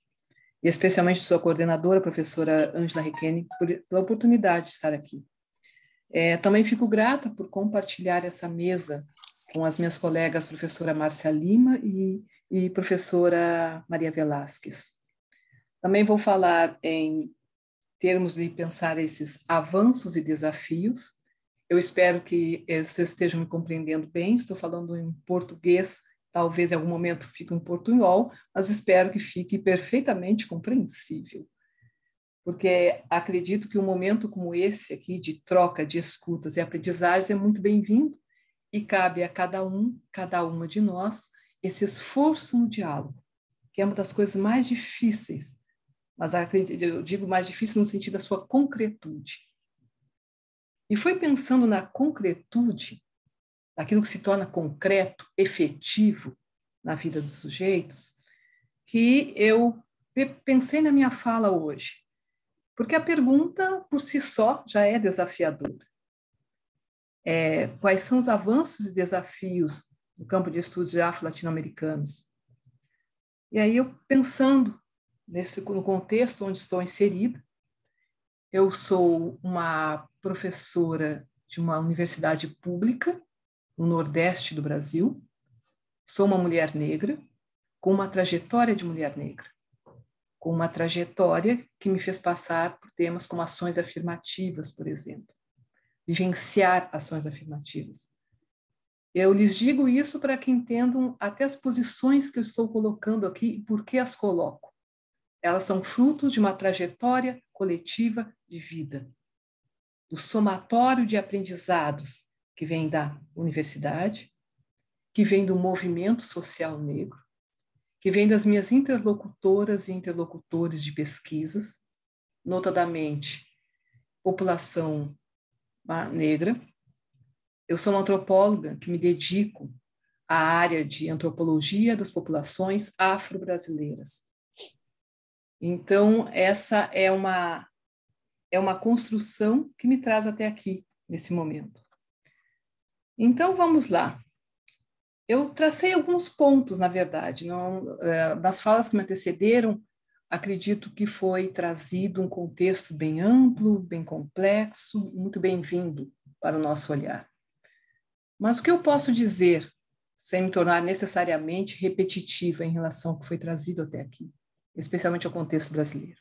e especialmente sua coordenadora, professora Angela Requene, pela oportunidade de estar aqui. É, também fico grata por compartilhar essa mesa com as minhas colegas professora Márcia Lima e, e professora Maria Velasquez. Também vou falar em termos de pensar esses avanços e desafios. Eu espero que eh, vocês estejam me compreendendo bem, estou falando em português, talvez em algum momento fique um portunhol, mas espero que fique perfeitamente compreensível porque acredito que um momento como esse aqui, de troca, de escutas e aprendizagens, é muito bem-vindo e cabe a cada um, cada uma de nós, esse esforço no diálogo, que é uma das coisas mais difíceis, mas eu digo mais difícil no sentido da sua concretude. E foi pensando na concretude, aquilo que se torna concreto, efetivo na vida dos sujeitos, que eu pensei na minha fala hoje. Porque a pergunta por si só já é desafiadora. É, quais são os avanços e desafios no campo de estudos de afro-latino-americanos? E aí eu pensando nesse no contexto onde estou inserida, eu sou uma professora de uma universidade pública no Nordeste do Brasil. Sou uma mulher negra com uma trajetória de mulher negra com uma trajetória que me fez passar por temas como ações afirmativas, por exemplo, vivenciar ações afirmativas. Eu lhes digo isso para que entendam até as posições que eu estou colocando aqui e por que as coloco. Elas são frutos de uma trajetória coletiva de vida, do somatório de aprendizados que vem da universidade, que vem do movimento social negro, que vem das minhas interlocutoras e interlocutores de pesquisas, notadamente população negra. Eu sou uma antropóloga que me dedico à área de antropologia das populações afro-brasileiras. Então, essa é uma é uma construção que me traz até aqui nesse momento. Então, vamos lá. Eu tracei alguns pontos, na verdade. Não, é, nas falas que me antecederam, acredito que foi trazido um contexto bem amplo, bem complexo, muito bem-vindo para o nosso olhar. Mas o que eu posso dizer, sem me tornar necessariamente repetitiva em relação ao que foi trazido até aqui, especialmente ao contexto brasileiro?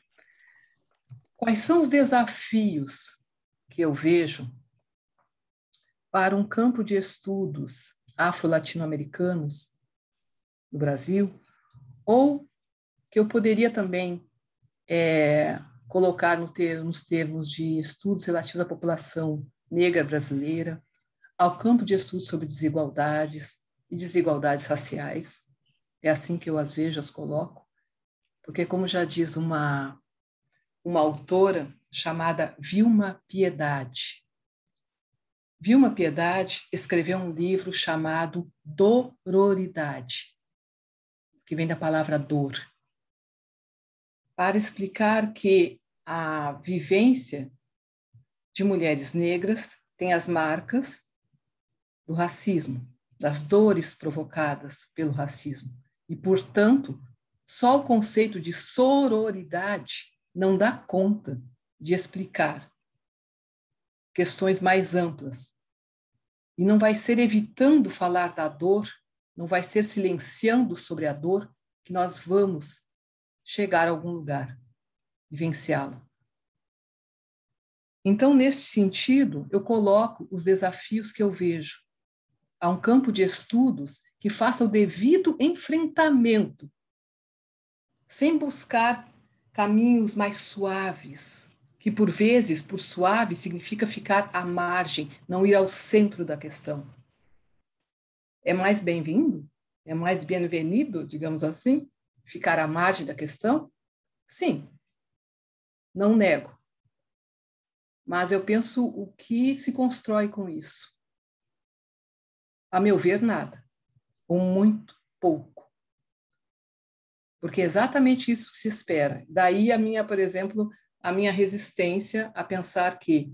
Quais são os desafios que eu vejo para um campo de estudos afro-latino-americanos do Brasil, ou que eu poderia também é, colocar no nos termos de estudos relativos à população negra brasileira, ao campo de estudos sobre desigualdades e desigualdades raciais. É assim que eu as vejo, as coloco, porque, como já diz uma, uma autora chamada Vilma Piedade, Vilma Piedade escreveu um livro chamado Dororidade, que vem da palavra dor, para explicar que a vivência de mulheres negras tem as marcas do racismo, das dores provocadas pelo racismo. E, portanto, só o conceito de sororidade não dá conta de explicar questões mais amplas. E não vai ser evitando falar da dor, não vai ser silenciando sobre a dor que nós vamos chegar a algum lugar e vencê-la. Então, neste sentido, eu coloco os desafios que eu vejo a um campo de estudos que faça o devido enfrentamento, sem buscar caminhos mais suaves, que por vezes, por suave, significa ficar à margem, não ir ao centro da questão. É mais bem-vindo? É mais bem-vindo, digamos assim, ficar à margem da questão? Sim, não nego. Mas eu penso o que se constrói com isso? A meu ver, nada, ou muito pouco. Porque é exatamente isso que se espera. Daí a minha, por exemplo, a minha resistência a pensar que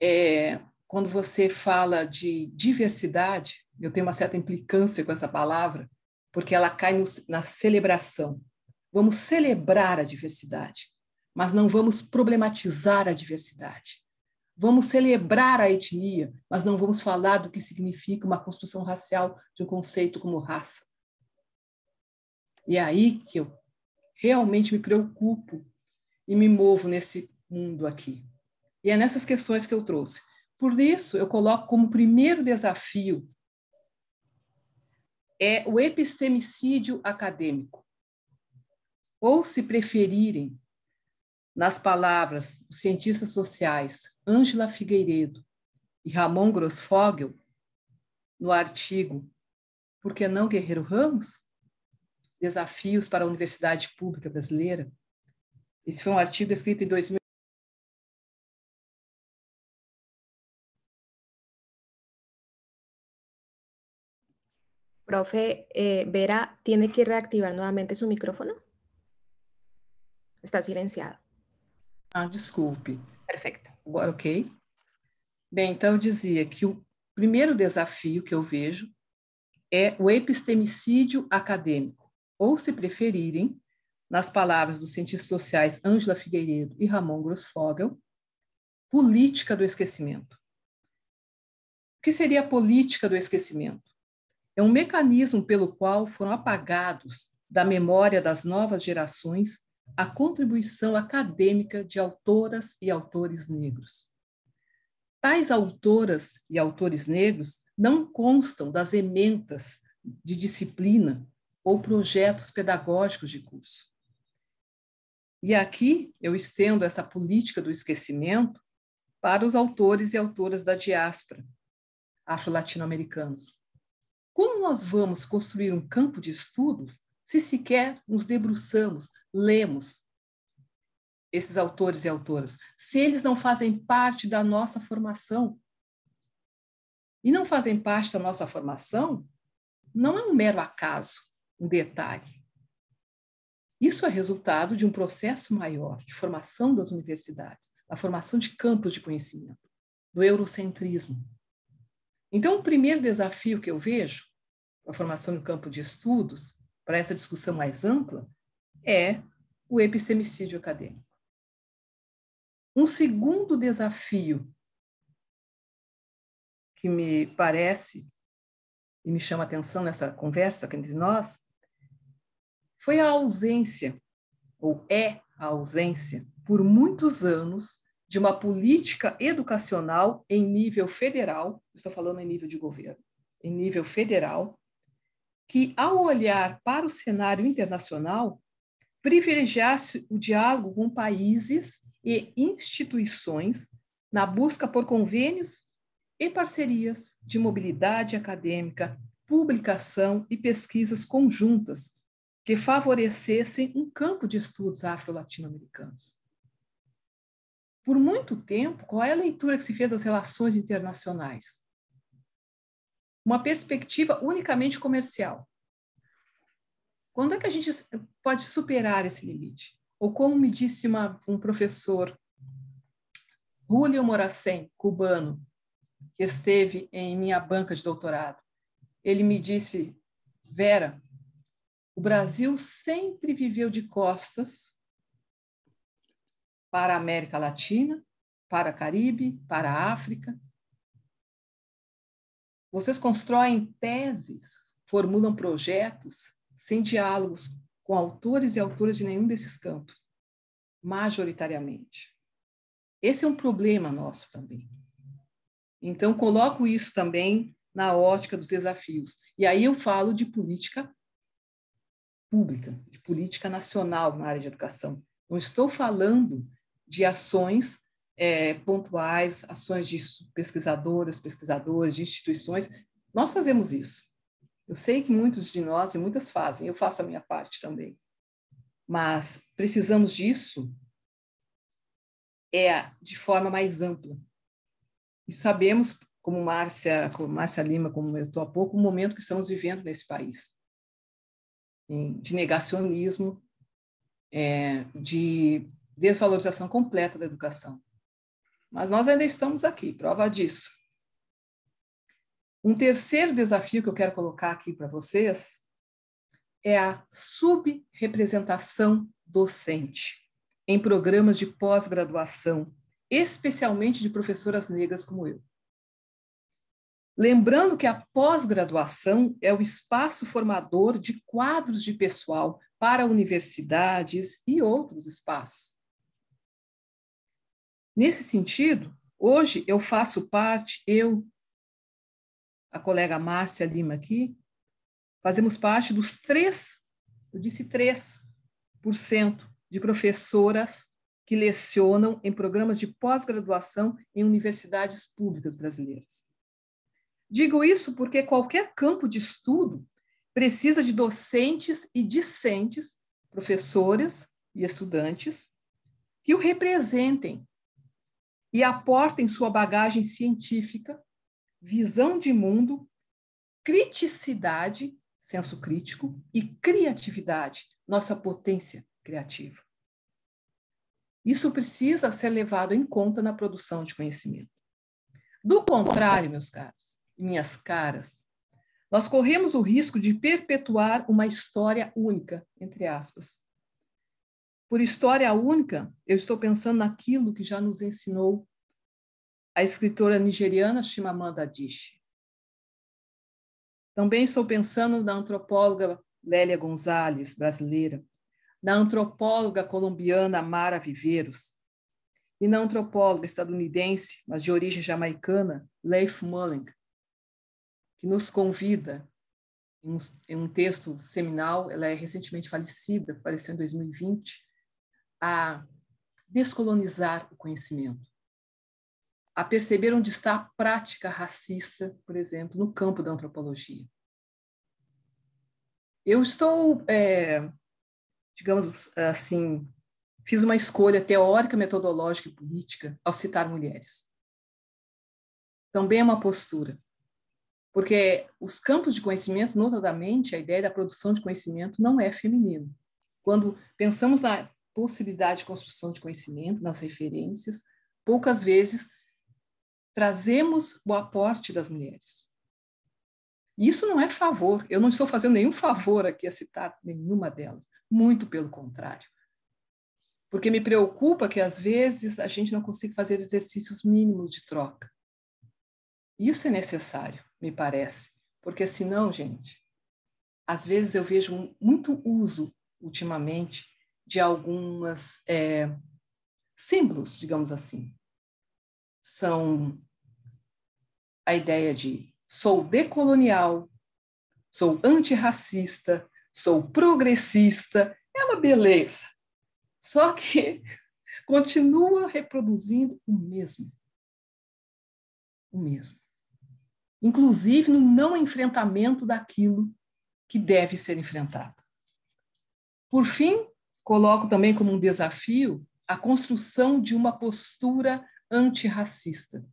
é, quando você fala de diversidade, eu tenho uma certa implicância com essa palavra, porque ela cai no, na celebração. Vamos celebrar a diversidade, mas não vamos problematizar a diversidade. Vamos celebrar a etnia, mas não vamos falar do que significa uma construção racial de um conceito como raça. E é aí que eu realmente me preocupo e me movo nesse mundo aqui. E é nessas questões que eu trouxe. Por isso, eu coloco como primeiro desafio é o epistemicídio acadêmico. Ou, se preferirem, nas palavras dos cientistas sociais Ângela Figueiredo e Ramon Grossfogel, no artigo Por que não Guerreiro Ramos? Desafios para a Universidade Pública Brasileira, esse foi um artigo escrito em 2000. Profe, eh, Vera, ¿tiene que reactivar nuevamente su micrófono? Está silenciado. Ah, desculpe. Perfeito. Agora, ok. Bem, então eu dizia que o primeiro desafio que eu vejo é o epistemicídio acadêmico, ou, se preferirem, nas palavras dos cientistas sociais Ângela Figueiredo e Ramon Grossfogel, política do esquecimento. O que seria a política do esquecimento? É um mecanismo pelo qual foram apagados da memória das novas gerações a contribuição acadêmica de autoras e autores negros. Tais autoras e autores negros não constam das ementas de disciplina ou projetos pedagógicos de curso. E aqui eu estendo essa política do esquecimento para os autores e autoras da diáspora afro-latino-americanos. Como nós vamos construir um campo de estudos se sequer nos debruçamos, lemos esses autores e autoras, se eles não fazem parte da nossa formação? E não fazem parte da nossa formação, não é um mero acaso, um detalhe. Isso é resultado de um processo maior de formação das universidades, a formação de campos de conhecimento, do eurocentrismo. Então, o primeiro desafio que eu vejo, a formação no campo de estudos, para essa discussão mais ampla, é o epistemicídio acadêmico. Um segundo desafio que me parece e me chama a atenção nessa conversa entre nós foi a ausência, ou é a ausência, por muitos anos, de uma política educacional em nível federal, estou falando em nível de governo, em nível federal, que, ao olhar para o cenário internacional, privilegiasse o diálogo com países e instituições na busca por convênios e parcerias de mobilidade acadêmica, publicação e pesquisas conjuntas que favorecessem um campo de estudos afro-latino-americanos. Por muito tempo, qual é a leitura que se fez das relações internacionais? Uma perspectiva unicamente comercial. Quando é que a gente pode superar esse limite? Ou como me disse uma, um professor, Julio Moracem, cubano, que esteve em minha banca de doutorado, ele me disse, Vera, o Brasil sempre viveu de costas para a América Latina, para o Caribe, para a África. Vocês constroem teses, formulam projetos sem diálogos com autores e autoras de nenhum desses campos, majoritariamente. Esse é um problema nosso também. Então, coloco isso também na ótica dos desafios. E aí eu falo de política pública, de política nacional na área de educação. Não estou falando de ações é, pontuais, ações de pesquisadoras, pesquisadores, de instituições. Nós fazemos isso. Eu sei que muitos de nós e muitas fazem, eu faço a minha parte também. Mas precisamos disso é de forma mais ampla. E sabemos, como Márcia, como Márcia Lima, como eu estou há pouco, o momento que estamos vivendo nesse país de negacionismo, é, de desvalorização completa da educação. Mas nós ainda estamos aqui, prova disso. Um terceiro desafio que eu quero colocar aqui para vocês é a subrepresentação docente em programas de pós-graduação, especialmente de professoras negras como eu. Lembrando que a pós-graduação é o espaço formador de quadros de pessoal para universidades e outros espaços. Nesse sentido, hoje eu faço parte, eu, a colega Márcia Lima aqui, fazemos parte dos três, eu disse três, por cento de professoras que lecionam em programas de pós-graduação em universidades públicas brasileiras. Digo isso porque qualquer campo de estudo precisa de docentes e discentes, professores e estudantes, que o representem e aportem sua bagagem científica, visão de mundo, criticidade, senso crítico e criatividade, nossa potência criativa. Isso precisa ser levado em conta na produção de conhecimento. Do contrário, meus caros, minhas caras, nós corremos o risco de perpetuar uma história única, entre aspas. Por história única, eu estou pensando naquilo que já nos ensinou a escritora nigeriana Chimamanda Adichie. Também estou pensando na antropóloga Lélia Gonzalez, brasileira, na antropóloga colombiana Mara Viveiros e na antropóloga estadunidense, mas de origem jamaicana, Leif Mulling, que nos convida em um, em um texto seminal, ela é recentemente falecida, faleceu em 2020, a descolonizar o conhecimento, a perceber onde está a prática racista, por exemplo, no campo da antropologia. Eu estou, é, digamos assim, fiz uma escolha teórica, metodológica e política ao citar mulheres. Também é uma postura. Porque os campos de conhecimento, notadamente, a ideia da produção de conhecimento não é feminino. Quando pensamos na possibilidade de construção de conhecimento, nas referências, poucas vezes trazemos o aporte das mulheres. Isso não é favor, eu não estou fazendo nenhum favor aqui a citar nenhuma delas, muito pelo contrário. Porque me preocupa que às vezes a gente não consiga fazer exercícios mínimos de troca. Isso é necessário me parece. Porque senão, gente, às vezes eu vejo muito uso ultimamente de algumas é, símbolos, digamos assim. São a ideia de sou decolonial, sou antirracista, sou progressista, é uma beleza. Só que continua reproduzindo o mesmo. O mesmo inclusive no não enfrentamento daquilo que deve ser enfrentado. Por fim, coloco também como um desafio a construção de uma postura antirracista.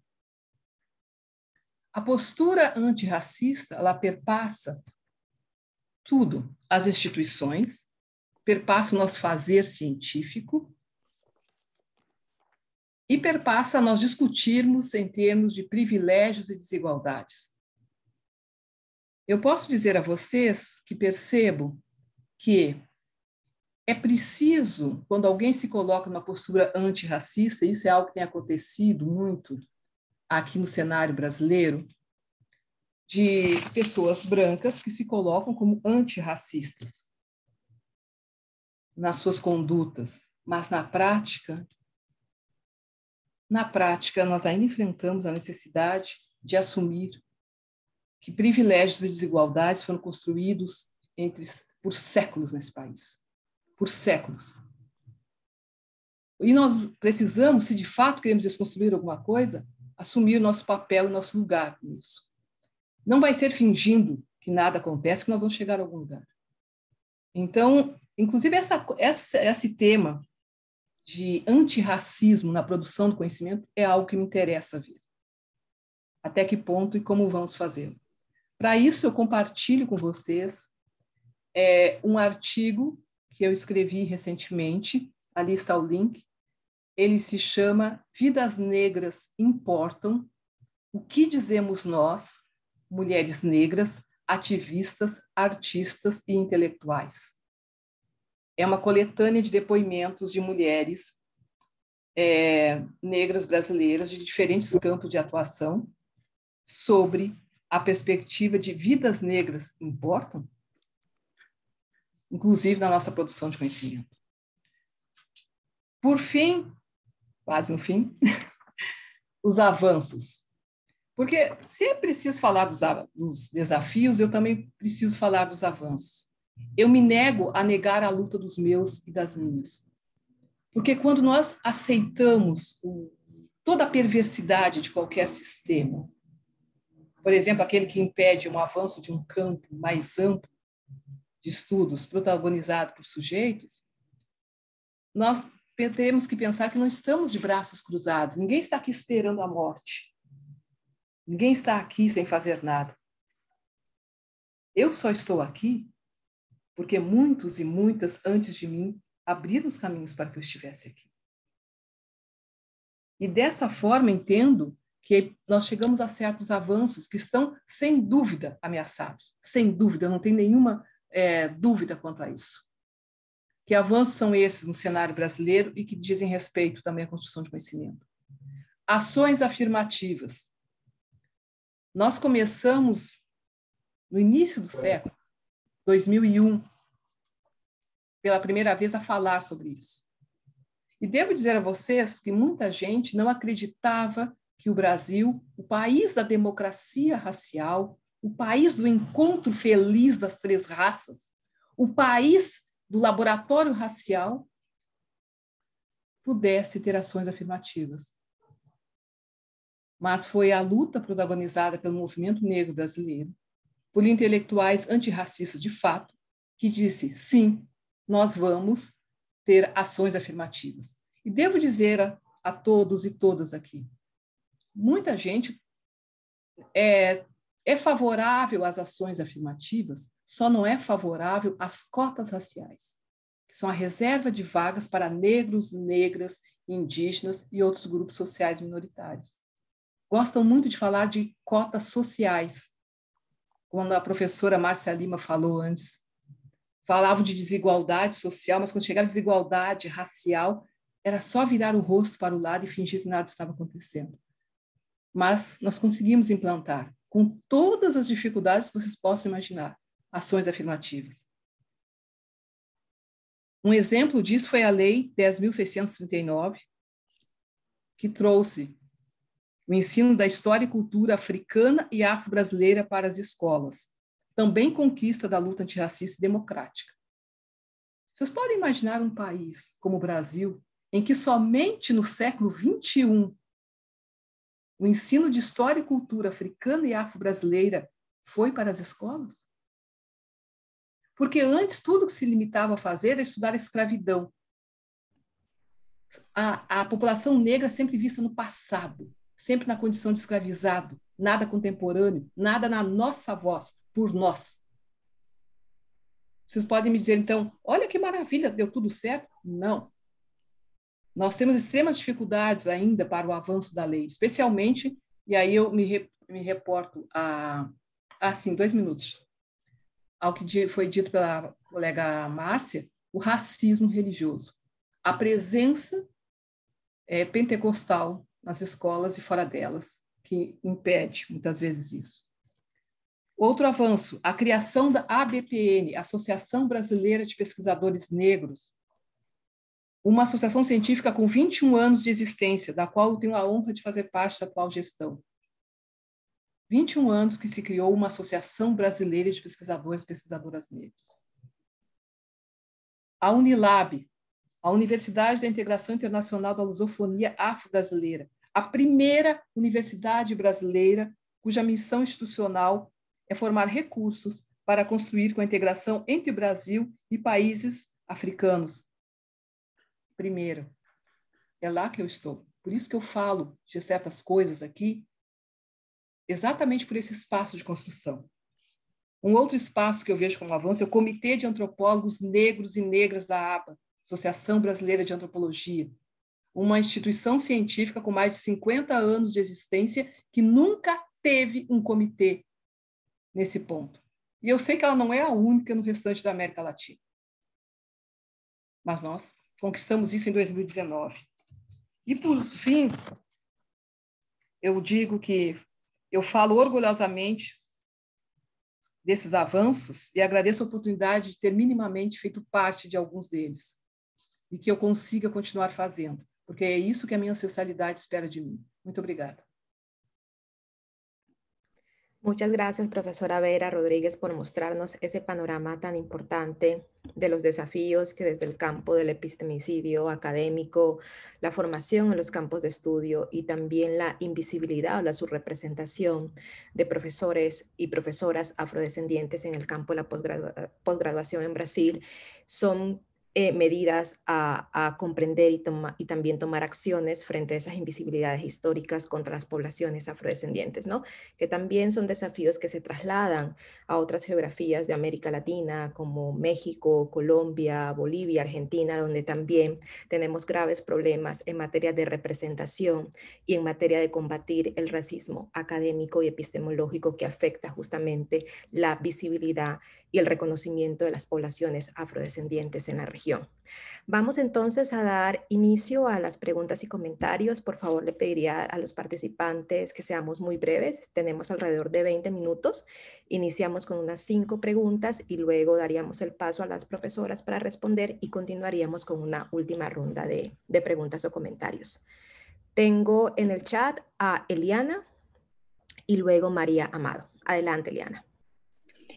A postura antirracista, ela perpassa tudo, as instituições, perpassa o nosso fazer científico, e perpassa nós discutirmos em termos de privilégios e desigualdades. Eu posso dizer a vocês que percebo que é preciso, quando alguém se coloca numa postura antirracista, isso é algo que tem acontecido muito aqui no cenário brasileiro, de pessoas brancas que se colocam como antirracistas nas suas condutas, mas na prática na prática, nós ainda enfrentamos a necessidade de assumir que privilégios e desigualdades foram construídos entre, por séculos nesse país. Por séculos. E nós precisamos, se de fato queremos desconstruir alguma coisa, assumir nosso papel e nosso lugar nisso. Não vai ser fingindo que nada acontece que nós vamos chegar a algum lugar. Então, inclusive, essa, essa, esse tema de antirracismo na produção do conhecimento é algo que me interessa ver. Até que ponto e como vamos fazê-lo? Para isso, eu compartilho com vocês é, um artigo que eu escrevi recentemente, ali está o link. Ele se chama Vidas Negras Importam: O que dizemos nós, mulheres negras, ativistas, artistas e intelectuais? é uma coletânea de depoimentos de mulheres é, negras brasileiras de diferentes campos de atuação sobre a perspectiva de vidas negras importam, inclusive na nossa produção de conhecimento. Por fim, quase no fim, os avanços. Porque se é preciso falar dos, dos desafios, eu também preciso falar dos avanços. Eu me nego a negar a luta dos meus e das minhas. Porque quando nós aceitamos o, toda a perversidade de qualquer sistema, por exemplo, aquele que impede um avanço de um campo mais amplo de estudos protagonizado por sujeitos, nós temos que pensar que não estamos de braços cruzados, ninguém está aqui esperando a morte. Ninguém está aqui sem fazer nada. Eu só estou aqui porque muitos e muitas antes de mim abriram os caminhos para que eu estivesse aqui. E dessa forma entendo que nós chegamos a certos avanços que estão, sem dúvida, ameaçados. Sem dúvida, não tem nenhuma é, dúvida quanto a isso. Que avanços são esses no cenário brasileiro e que dizem respeito também à construção de conhecimento? Ações afirmativas. Nós começamos, no início do século, 2001, pela primeira vez a falar sobre isso. E devo dizer a vocês que muita gente não acreditava que o Brasil, o país da democracia racial, o país do encontro feliz das três raças, o país do laboratório racial, pudesse ter ações afirmativas. Mas foi a luta protagonizada pelo movimento negro brasileiro por intelectuais antirracistas de fato, que disse: sim, nós vamos ter ações afirmativas. E devo dizer a, a todos e todas aqui: muita gente é, é favorável às ações afirmativas, só não é favorável às cotas raciais, que são a reserva de vagas para negros, negras, indígenas e outros grupos sociais minoritários. Gostam muito de falar de cotas sociais, quando a professora Márcia Lima falou antes. Falavam de desigualdade social, mas quando chegava a desigualdade racial, era só virar o rosto para o lado e fingir que nada estava acontecendo. Mas nós conseguimos implantar, com todas as dificuldades que vocês possam imaginar, ações afirmativas. Um exemplo disso foi a Lei 10.639, que trouxe o ensino da história e cultura africana e afro-brasileira para as escolas, também conquista da luta antirracista e democrática. Vocês podem imaginar um país como o Brasil, em que somente no século XXI o ensino de história e cultura africana e afro-brasileira foi para as escolas? Porque antes tudo que se limitava a fazer era estudar a escravidão. A, a população negra sempre vista no passado, sempre na condição de escravizado, nada contemporâneo, nada na nossa voz, por nós. Vocês podem me dizer, então, olha que maravilha, deu tudo certo? Não. Nós temos extremas dificuldades ainda para o avanço da lei, especialmente, e aí eu me, re, me reporto a. Assim, dois minutos. Ao que foi dito pela colega Márcia, o racismo religioso. A presença é, pentecostal nas escolas e fora delas, que impede muitas vezes isso. Outro avanço, a criação da ABPN, Associação Brasileira de Pesquisadores Negros, uma associação científica com 21 anos de existência, da qual eu tenho a honra de fazer parte da atual gestão. 21 anos que se criou uma Associação Brasileira de Pesquisadores e Pesquisadoras Negras. A Unilab, a Universidade da Integração Internacional da Lusofonia Afro-Brasileira, a primeira universidade brasileira cuja missão institucional é formar recursos para construir com a integração entre Brasil e países africanos. Primeiro, é lá que eu estou. Por isso que eu falo de certas coisas aqui, exatamente por esse espaço de construção. Um outro espaço que eu vejo como avanço é o Comitê de Antropólogos Negros e Negras da APA, Associação Brasileira de Antropologia, uma instituição científica com mais de 50 anos de existência que nunca teve um comitê nesse ponto. E eu sei que ela não é a única no restante da América Latina. Mas nós conquistamos isso em 2019. E, por fim, eu digo que eu falo orgulhosamente desses avanços e agradeço a oportunidade de ter minimamente feito parte de alguns deles e que eu consiga continuar fazendo, porque es eso que a ancestralidad espera de mí. Muchas gracias. Muchas gracias, profesora Vera Rodríguez, por mostrarnos ese panorama tan importante de los desafíos que desde el campo del epistemicidio académico, la formación en los campos de estudio y también la invisibilidad o la subrepresentación de profesores y profesoras afrodescendientes en el campo de la posgraduación en Brasil son eh, medidas a, comprender y, y también tomar acciones frente a esas invisibilidades históricas contra las poblaciones afrodescendientes, ¿no? que también son desafíos que se trasladan a otras geografías de América Latina como México, Colombia, Bolivia, Argentina, donde también tenemos graves problemas en materia de representación y en materia de combatir el racismo académico y epistemológico que afecta justamente la visibilidad y el reconocimiento de las poblaciones afrodescendientes en la región. Vamos entonces a dar inicio a las preguntas y comentarios. Por favor, le pediría a los participantes que seamos muy breves. Tenemos alrededor de 20 minutos. Iniciamos con unas cinco preguntas y luego daríamos el paso a las profesoras para responder y continuaríamos con una última ronda de, preguntas o comentarios. Tengo en el chat a Eliana y luego María Amado. Adelante, Eliana.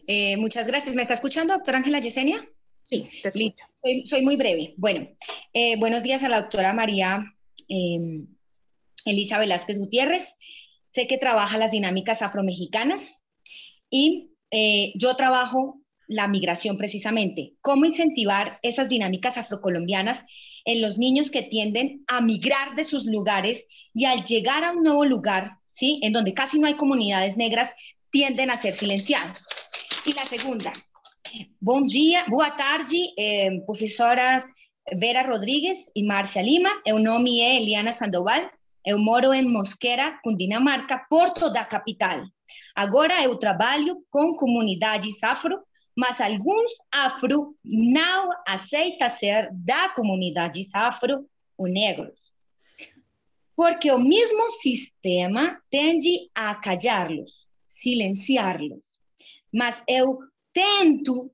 Eh, muchas gracias. ¿Me está escuchando, doctora Ángela Yesenia? Sí, Listo. Soy, muy breve. Bueno, eh, buenos días a la doctora María em, Elisa Velázquez Gutiérrez. Sé que trabaja las dinámicas afromexicanas y eh, yo trabajo la migración precisamente. ¿Cómo incentivar esas dinámicas afrocolombianas en los niños que tienden a migrar de sus lugares y al llegar a un nuevo lugar, ¿sí? En donde casi no hay comunidades negras, tienden a ser silenciados. Y la segunda, Bom dia, boa tarde, eh, professoras Vera Rodrigues e Márcia Lima. Meu nome é Eliana Sandoval. Eu moro em Mosquera, Cundinamarca, Porto da capital. Agora eu trabalho com comunidades afro, mas alguns afro não aceitam ser da comunidade afro ou negros, porque o mesmo sistema tende a calhá-los, silenciá-los. Mas eu tento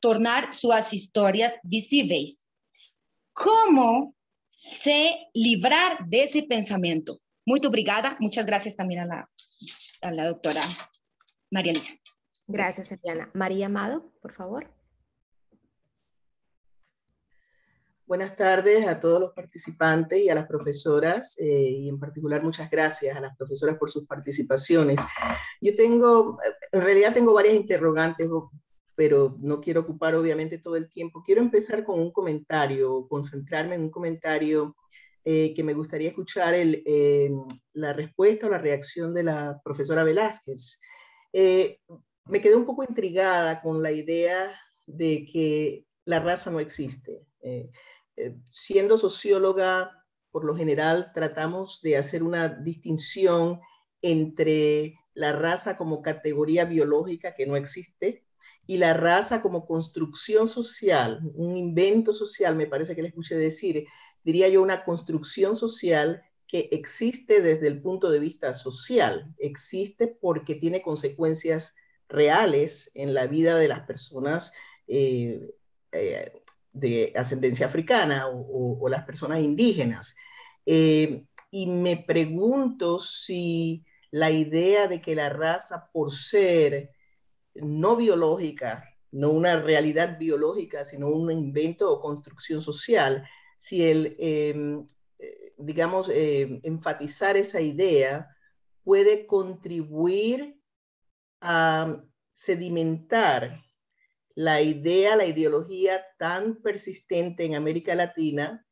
tornar sus historias visibles ¿cómo se librar de ese pensamiento. Muy obrigada. Muchas gracias también a la, doctora María Elisa. Gracias, Adriana. María Amado, por favor. Buenas tardes a todos los participantes y a las profesoras, eh, y en particular muchas gracias a las profesoras por sus participaciones. Yo tengo, en realidad tengo varias interrogantes, pero no quiero ocupar obviamente todo el tiempo. Quiero empezar con un comentario, concentrarme en un comentario eh, que me gustaría escuchar eh, la respuesta o la reacción de la profesora Velázquez. me quedé un poco intrigada con la idea de que la raza no existe. Eh, eh, siendo socióloga, por lo general tratamos de hacer una distinción entre la raza como categoría biológica que no existe y la raza como construcción social, un invento social, me parece que le escuché decir, diría yo una construcción social que existe desde el punto de vista social, existe porque tiene consecuencias reales en la vida de las personas eh, eh, de ascendencia africana o, las personas indígenas. Eh, y me pregunto si la idea de que la raza, por ser no biológica, no una realidad biológica, sino un invento o construcción social, si el, em, eh, digamos, em, enfatizar esa idea puede contribuir a sedimentar la idea, la ideología tan persistente en América Latina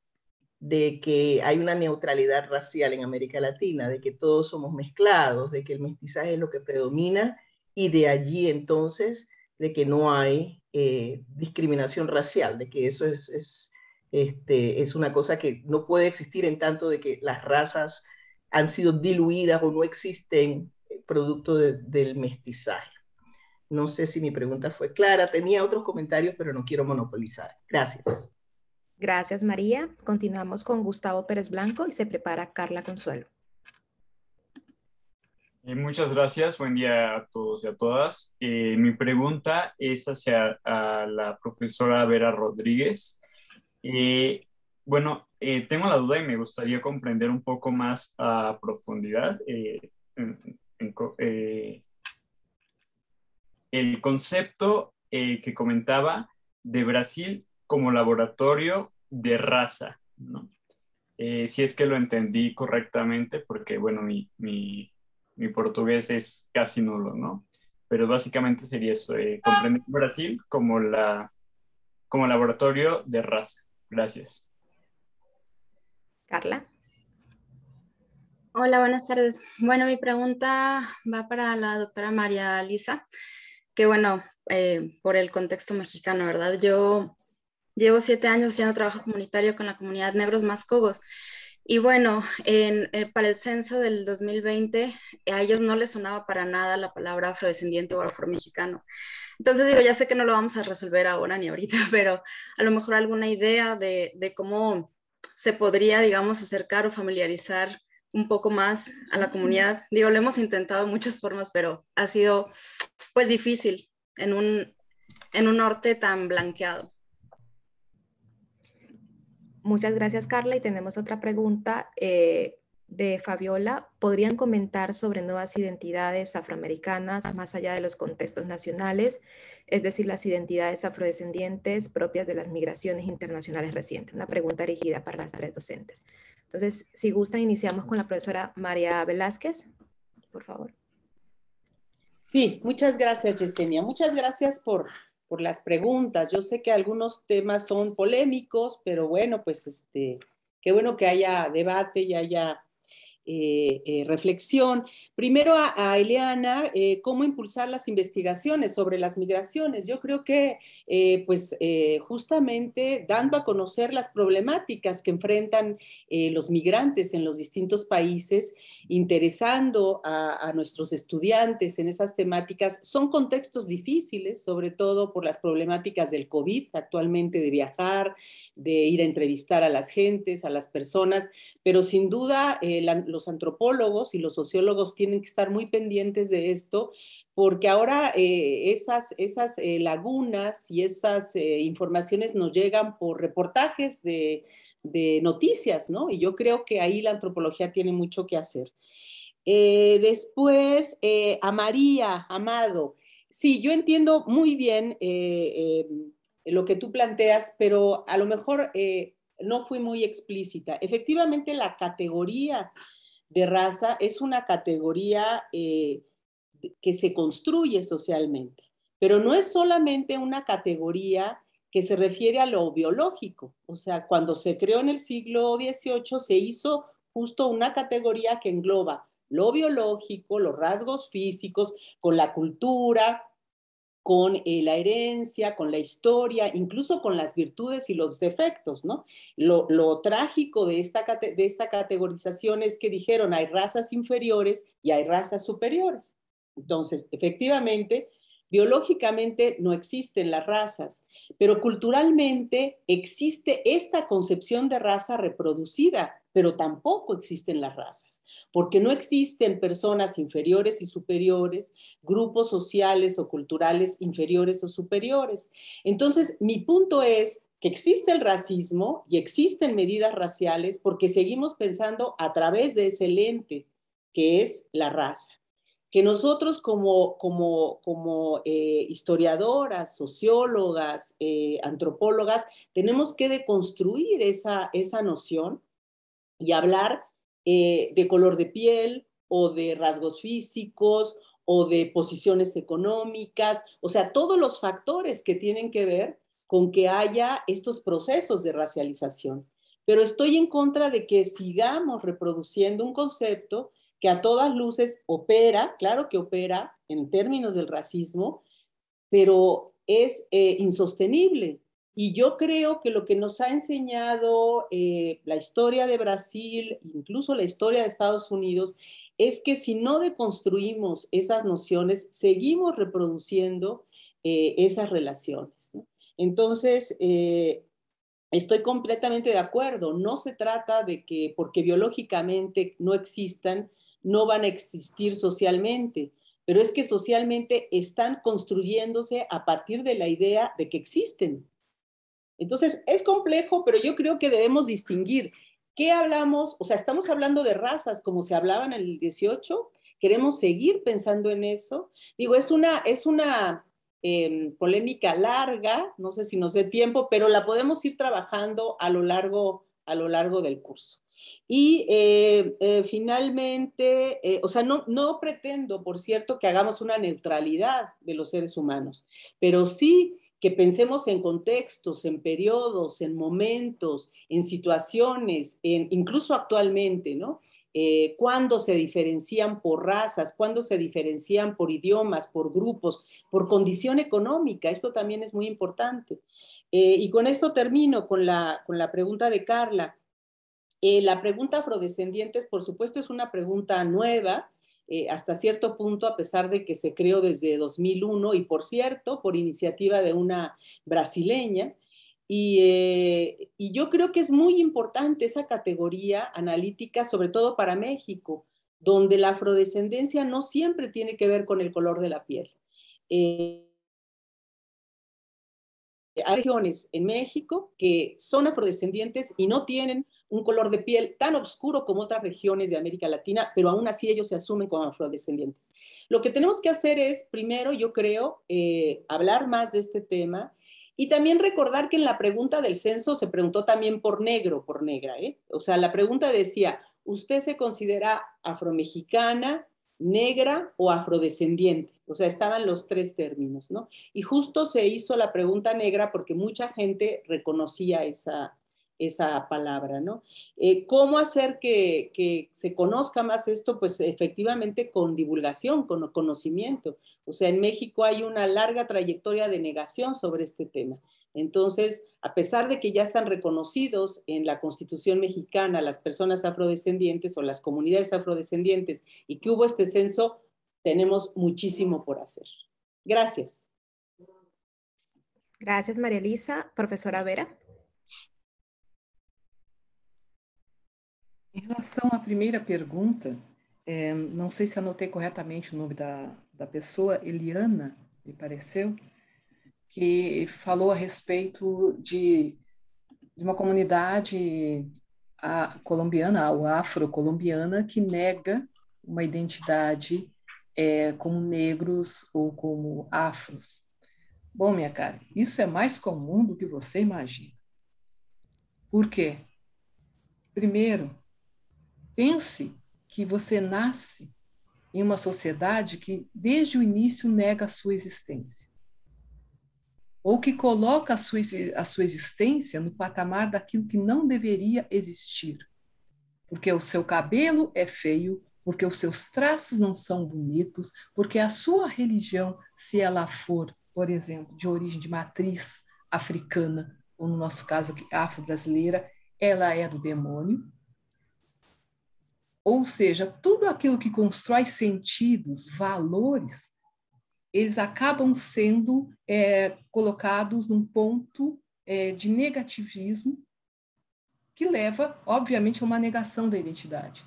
de que hay una neutralidad racial en América Latina, de que todos somos mezclados, de que el mestizaje es lo que predomina y de allí entonces de que no hay eh, discriminación racial, de que eso es, este, es una cosa que no puede existir en tanto de que las razas han sido diluidas o no existen producto del mestizaje. No sé si mi pregunta fue clara, tenía otros comentarios, pero no quiero monopolizar. Gracias. Gracias, María. Continuamos con Gustavo Pérez Blanco y se prepara Carla Consuelo. Eh, muchas gracias, buen día a todos y a todas. Eh, mi pregunta es hacia la profesora Vera Rodríguez. Eh, bueno, tengo la duda y me gustaría comprender un poco más a profundidad en, el concepto eh, que comentaba de Brasil como laboratorio de raza, eh, si es que lo entendí correctamente, porque bueno, mi, mi, portugués es casi nulo, ¿no? Pero básicamente sería eso, eh, comprender Brasil como, la, como laboratorio de raza. Gracias. Carla. Hola, buenas tardes. Bueno, mi pregunta va para la doctora María Lisa que bueno, eh, por el contexto mexicano, ¿verdad? Yo llevo siete años haciendo trabajo comunitario con la comunidad Negros Más Cogos. Y bueno, eh, para el censo del 2020, a ellos no les sonaba para nada la palabra afrodescendiente o afromexicano. Entonces digo, ya sé que no lo vamos a resolver ahora ni ahorita, pero a lo mejor alguna idea de cómo se podría, digamos, acercar o familiarizar un poco más a la comunidad. Digo, lo hemos intentado muchas formas, pero ha sido pues difícil en un, norte tan blanqueado. Muchas gracias, Carla. Y tenemos otra pregunta eh, de Fabiola. ¿Podrían comentar sobre nuevas identidades afroamericanas más allá de los contextos nacionales, es decir, las identidades afrodescendientes propias de las migraciones internacionales recientes? Una pregunta dirigida para las tres docentes. Entonces, si gustan, iniciamos con la profesora María Velázquez, por favor. Sí, muchas gracias, Yesenia. Muchas gracias por, por las preguntas. Yo sé que algunos temas son polémicos, pero bueno, pues este, qué bueno que haya debate y haya eh, eh, reflexión. Primero a, Eliana, eh, cómo impulsar las investigaciones sobre las migraciones. Yo creo que, pues, justamente dando a conocer las problemáticas que enfrentan los migrantes en los distintos países, interesando a, nuestros estudiantes en esas temáticas. Son contextos difíciles, sobre todo por las problemáticas del COVID actualmente, de viajar, de ir a entrevistar a las gentes, a las personas, pero sin duda la, los antropólogos y los sociólogos tienen que estar muy pendientes de esto, porque ahora eh, esas, esas eh, lagunas y esas eh, informaciones nos llegan por reportajes de, de, noticias, ¿no? Y yo creo que ahí la antropología tiene mucho que hacer. después, a María, Amado. Sí, yo entiendo muy bien lo que tú planteas, pero a lo mejor no fui muy explícita. Efectivamente, la categoría de raza es una categoría eh, que se construye socialmente, pero no es solamente una categoría que se refiere a lo biológico. O sea, cuando se creó en el siglo XVIII se hizo justo una categoría que engloba lo biológico, los rasgos físicos, con la cultura, con eh, la herencia, con la historia, incluso con las virtudes y los defectos, ¿no? Lo, trágico de de esta categorización es que dijeron hay razas inferiores y hay razas superiores. Entonces, efectivamente, biológicamente no existen las razas, pero culturalmente existe esta concepción de raza reproducida pero tampoco existen las razas, porque no existen personas inferiores y superiores, grupos sociales o culturales inferiores o superiores. Entonces, mi punto es que existe el racismo y existen medidas raciales porque seguimos pensando a través de ese lente que es la raza que nosotros como, eh, historiadoras, sociólogas, eh, antropólogas, tenemos que deconstruir esa, esa noción y hablar eh, de color de piel o de rasgos físicos o de posiciones económicas, o sea, todos los factores que tienen que ver con que haya estos procesos de racialización. Pero estoy en contra de que sigamos reproduciendo un concepto que a todas luces opera, claro que opera en términos del racismo, pero es eh, insostenible y yo creo que lo que nos ha enseñado eh, la historia de Brasil, incluso la historia de Estados Unidos, es que si no deconstruimos esas nociones, seguimos reproduciendo eh, esas relaciones. Entonces, eh, estoy completamente de acuerdo. No se trata de que porque biológicamente no existan, no van a existir socialmente pero es que socialmente están construyéndose a partir de la idea de que existen. Entonces, es complejo, pero yo creo que debemos distinguir qué hablamos, o sea, estamos hablando de razas como se hablaba en el 18, queremos seguir pensando en eso. Digo, es una, es una em, polémica larga, no sé si nos dé tiempo, pero la podemos ir trabajando a lo largo, a lo largo del curso. Y eh, eh, finalmente, eh, o sea, no, no pretendo, por cierto, que hagamos una neutralidad de los seres humanos, pero sí que pensemos en contextos, en periodos, en momentos, en situaciones, incluso actualmente, ¿no? Eh, cuándo se diferencian por razas, cuándo se diferencian por idiomas, por grupos, por condición económica. Esto también es muy importante. Eh, y con esto termino con la, pregunta de Carla. Eh, la pregunta afrodescendientes, por supuesto, es una pregunta nueva eh, hasta cierto punto, a pesar de que se creó desde 2001 y por cierto, por iniciativa de una brasileña. Eh, y, yo creo que es muy importante esa categoría analítica, sobre todo para México, donde la afrodescendencia no siempre tiene que ver con el color de la piel. Eh, hay regiones en México que son afrodescendientes y no tienen un color de piel tan oscuro como otras regiones de América Latina, pero aún así ellos se asumen como afrodescendientes. Lo que tenemos que hacer es, primero, yo creo, eh, hablar más de este tema y también recordar que en la pregunta del censo se preguntó también por negro, por negra. ¿eh? O sea, la pregunta decía, ¿usted se considera afromexicana? negra o afrodescendiente, o sea, estaban los tres términos, ¿no? Y justo se hizo la pregunta negra porque mucha gente reconocía esa, esa palabra, ¿no? Eh, ¿Cómo hacer que, que, se conozca más esto? Pues efectivamente con divulgación, con conocimiento. O sea, en México hay una larga trayectoria de negación sobre este tema. Entonces, a pesar de que ya están reconocidos en la Constitución mexicana las personas afrodescendientes o las comunidades afrodescendientes y que hubo este censo, tenemos muchísimo por hacer. Gracias. Gracias, María Elisa. Profesora Vera. Em relação à primeira pergunta, é, não sei se anotei corretamente o nome da, da pessoa, Eliana, me pareceu, que falou a respeito de, de uma comunidade a, colombiana, o afro-colombiana, que nega uma identidade é, como negros ou como afros. Bom, minha cara, isso é mais comum do que você imagina. Por quê? Primeiro, Pense que você nasce em uma sociedade que, desde o início, nega a sua existência, ou que coloca a sua, a sua existência no patamar daquilo que não deveria existir, porque o seu cabelo é feio, porque os seus traços não são bonitos, porque a sua religião, se ela for, por exemplo, de origem de matriz africana, ou no nosso caso afro-brasileira, ela é do demônio. Ou seja, tudo aquilo que constrói sentidos, valores, eles acabam sendo é, colocados num ponto é, de negativismo que leva, obviamente, a uma negação da identidade.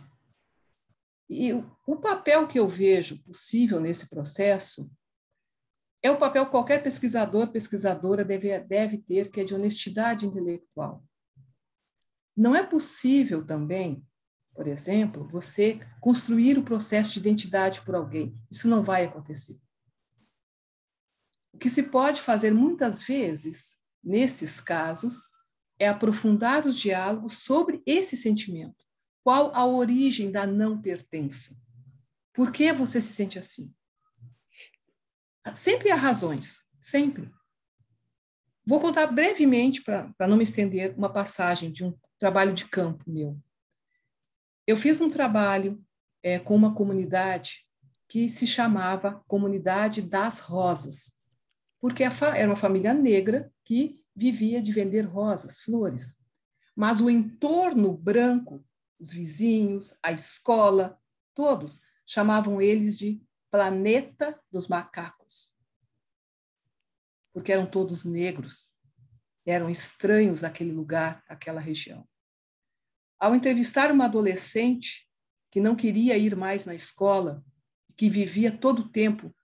E o papel que eu vejo possível nesse processo é o papel que qualquer pesquisador, pesquisadora deve, deve ter, que é de honestidade intelectual. Não é possível também por exemplo, você construir o processo de identidade por alguém. Isso não vai acontecer. O que se pode fazer muitas vezes, nesses casos, é aprofundar os diálogos sobre esse sentimento. Qual a origem da não pertença? Por que você se sente assim? Ah, sempre há razões, sempre. Vou contar brevemente, para não me estender, uma passagem de um trabalho de campo meu. Eu fiz um trabalho é, com uma comunidade que se chamava Comunidade das Rosas, porque era uma família negra que vivia de vender rosas, flores. Mas o entorno branco, os vizinhos, a escola, todos chamavam eles de Planeta dos Macacos, porque eram todos negros, eram estranhos àquele lugar, àquela região. Ao entrevistar uma adolescente que não queria ir mais na escola, que vivia todo o tempo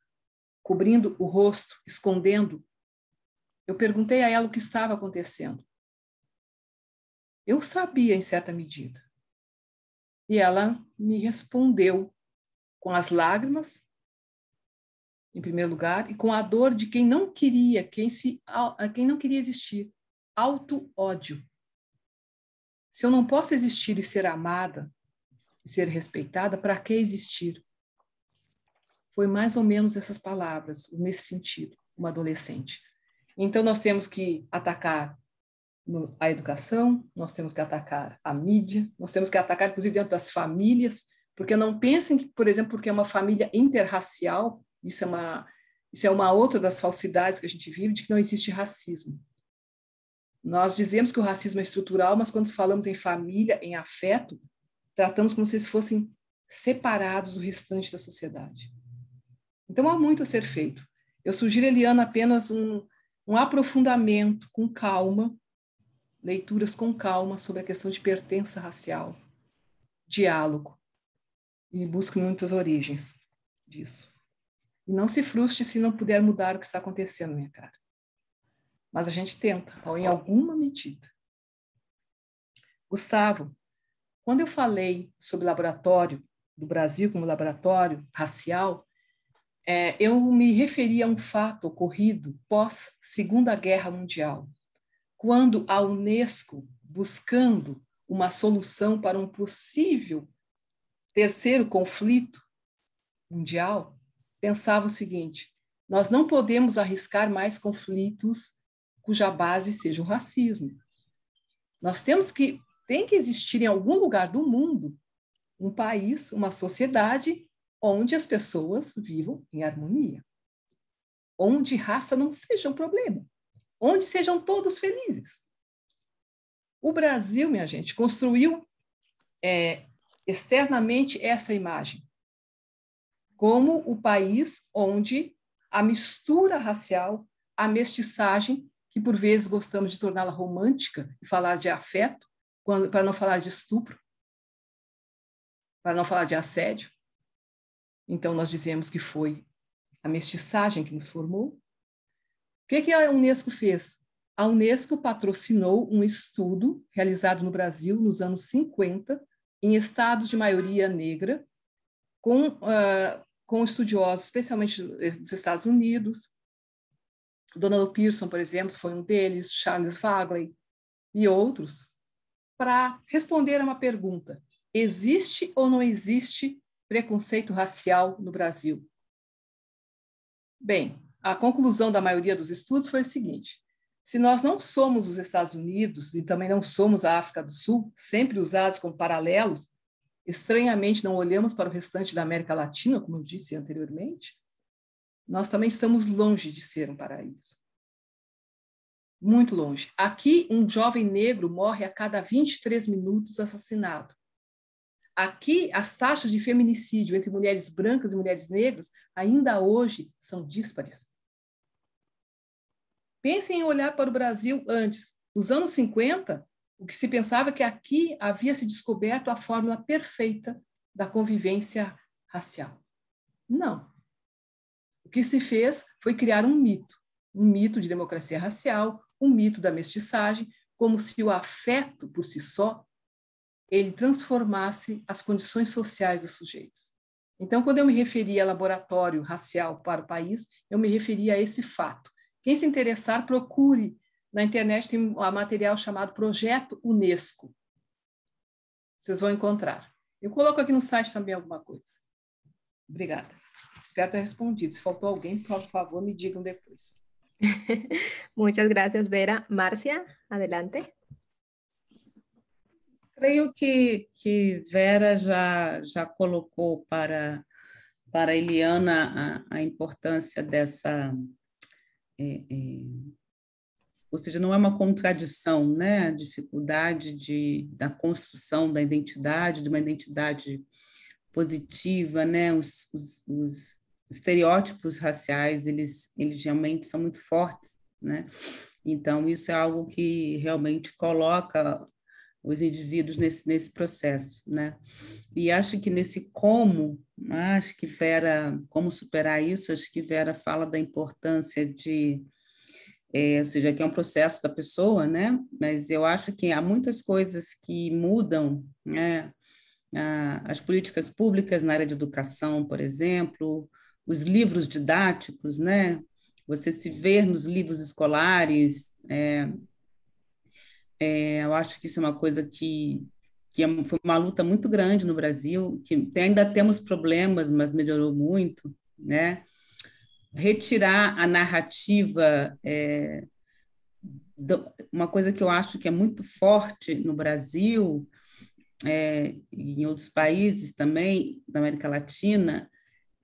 cobrindo o rosto, escondendo, eu perguntei a ela o que estava acontecendo. Eu sabia em certa medida. E ela me respondeu com as lágrimas, em primeiro lugar, e com a dor de quem não queria, quem se quem não queria existir, auto ódio. Se eu não posso existir e ser amada, e ser respeitada, para que existir? Foi mais ou menos essas palavras, nesse sentido, uma adolescente. Então, nós temos que atacar a educação, nós temos que atacar a mídia, nós temos que atacar, inclusive, dentro das famílias, porque não pensem que, por exemplo, porque é uma família interracial, isso é uma, isso é uma outra das falsidades que a gente vive, de que não existe racismo. Nós dizemos que o racismo é estrutural, mas quando falamos em família, em afeto, tratamos como se eles fossem separados do restante da sociedade. Então há muito a ser feito. Eu sugiro, Eliana, apenas um, um aprofundamento com calma, leituras com calma sobre a questão de pertença racial, diálogo, e busque muitas origens disso. E não se frustre se não puder mudar o que está acontecendo, minha cara mas a gente tenta, ou em alguma medida. Gustavo, quando eu falei sobre laboratório do Brasil como laboratório racial, é, eu me referi a um fato ocorrido pós Segunda Guerra Mundial, quando a Unesco, buscando uma solução para um possível terceiro conflito mundial, pensava o seguinte: nós não podemos arriscar mais conflitos cuja base seja o racismo. Nós temos que tem que existir em algum lugar do mundo um país, uma sociedade onde as pessoas vivam em harmonia, onde raça não seja um problema, onde sejam todos felizes. O Brasil, minha gente, construiu é, externamente essa imagem como o país onde a mistura racial, a mestiçagem que por vezes gostamos de torná-la romântica e falar de afeto, quando, para não falar de estupro, para não falar de assédio. Então, nós dizemos que foi a mestiçagem que nos formou. O que, é que a Unesco fez? A Unesco patrocinou um estudo realizado no Brasil nos anos 50, em estados de maioria negra, com, uh, com estudiosos, especialmente dos Estados Unidos, Donald Pearson, por exemplo, foi um deles, Charles Wagley e outros, para responder a uma pergunta: existe ou não existe preconceito racial no Brasil? Bem, a conclusão da maioria dos estudos foi a seguinte: se nós não somos os Estados Unidos e também não somos a África do Sul, sempre usados como paralelos, estranhamente não olhamos para o restante da América Latina, como eu disse anteriormente, nós também estamos longe de ser um paraíso. Muito longe. Aqui, um jovem negro morre a cada 23 minutos assassinado. Aqui, as taxas de feminicídio entre mulheres brancas e mulheres negras ainda hoje são díspares. Pensem em olhar para o Brasil antes. Nos anos 50, o que se pensava é que aqui havia se descoberto a fórmula perfeita da convivência racial. Não que se fez foi criar um mito, um mito de democracia racial, um mito da mestiçagem, como se o afeto por si só ele transformasse as condições sociais dos sujeitos. Então, quando eu me referi a laboratório racial para o país, eu me referi a esse fato. Quem se interessar, procure. Na internet tem um material chamado Projeto Unesco. Vocês vão encontrar. Eu coloco aqui no site também alguma coisa. Obrigada. Espero ter é respondido. Se faltou alguém, por favor, me digam depois. Muchas gracias, Vera. Márcia, adelante. Creio que, que Vera já, já colocou para, para Eliana a, a importância dessa. É, é, ou seja, não é uma contradição, né? A dificuldade de, da construção da identidade, de uma identidade positiva, né? Os, os, os, estereótipos raciais, eles, eles realmente são muito fortes, né? Então, isso é algo que realmente coloca os indivíduos nesse, nesse processo, né? E acho que nesse como, né, acho que Vera, como superar isso, acho que Vera fala da importância de, é, ou seja, que é um processo da pessoa, né? Mas eu acho que há muitas coisas que mudam, né? Ah, as políticas públicas na área de educação, por exemplo, os livros didáticos, né? Você se ver nos livros escolares, é, é, eu acho que isso é uma coisa que, que é, foi uma luta muito grande no Brasil, que ainda temos problemas, mas melhorou muito, né? Retirar a narrativa, é, uma coisa que eu acho que é muito forte no Brasil, é, em outros países também da América Latina,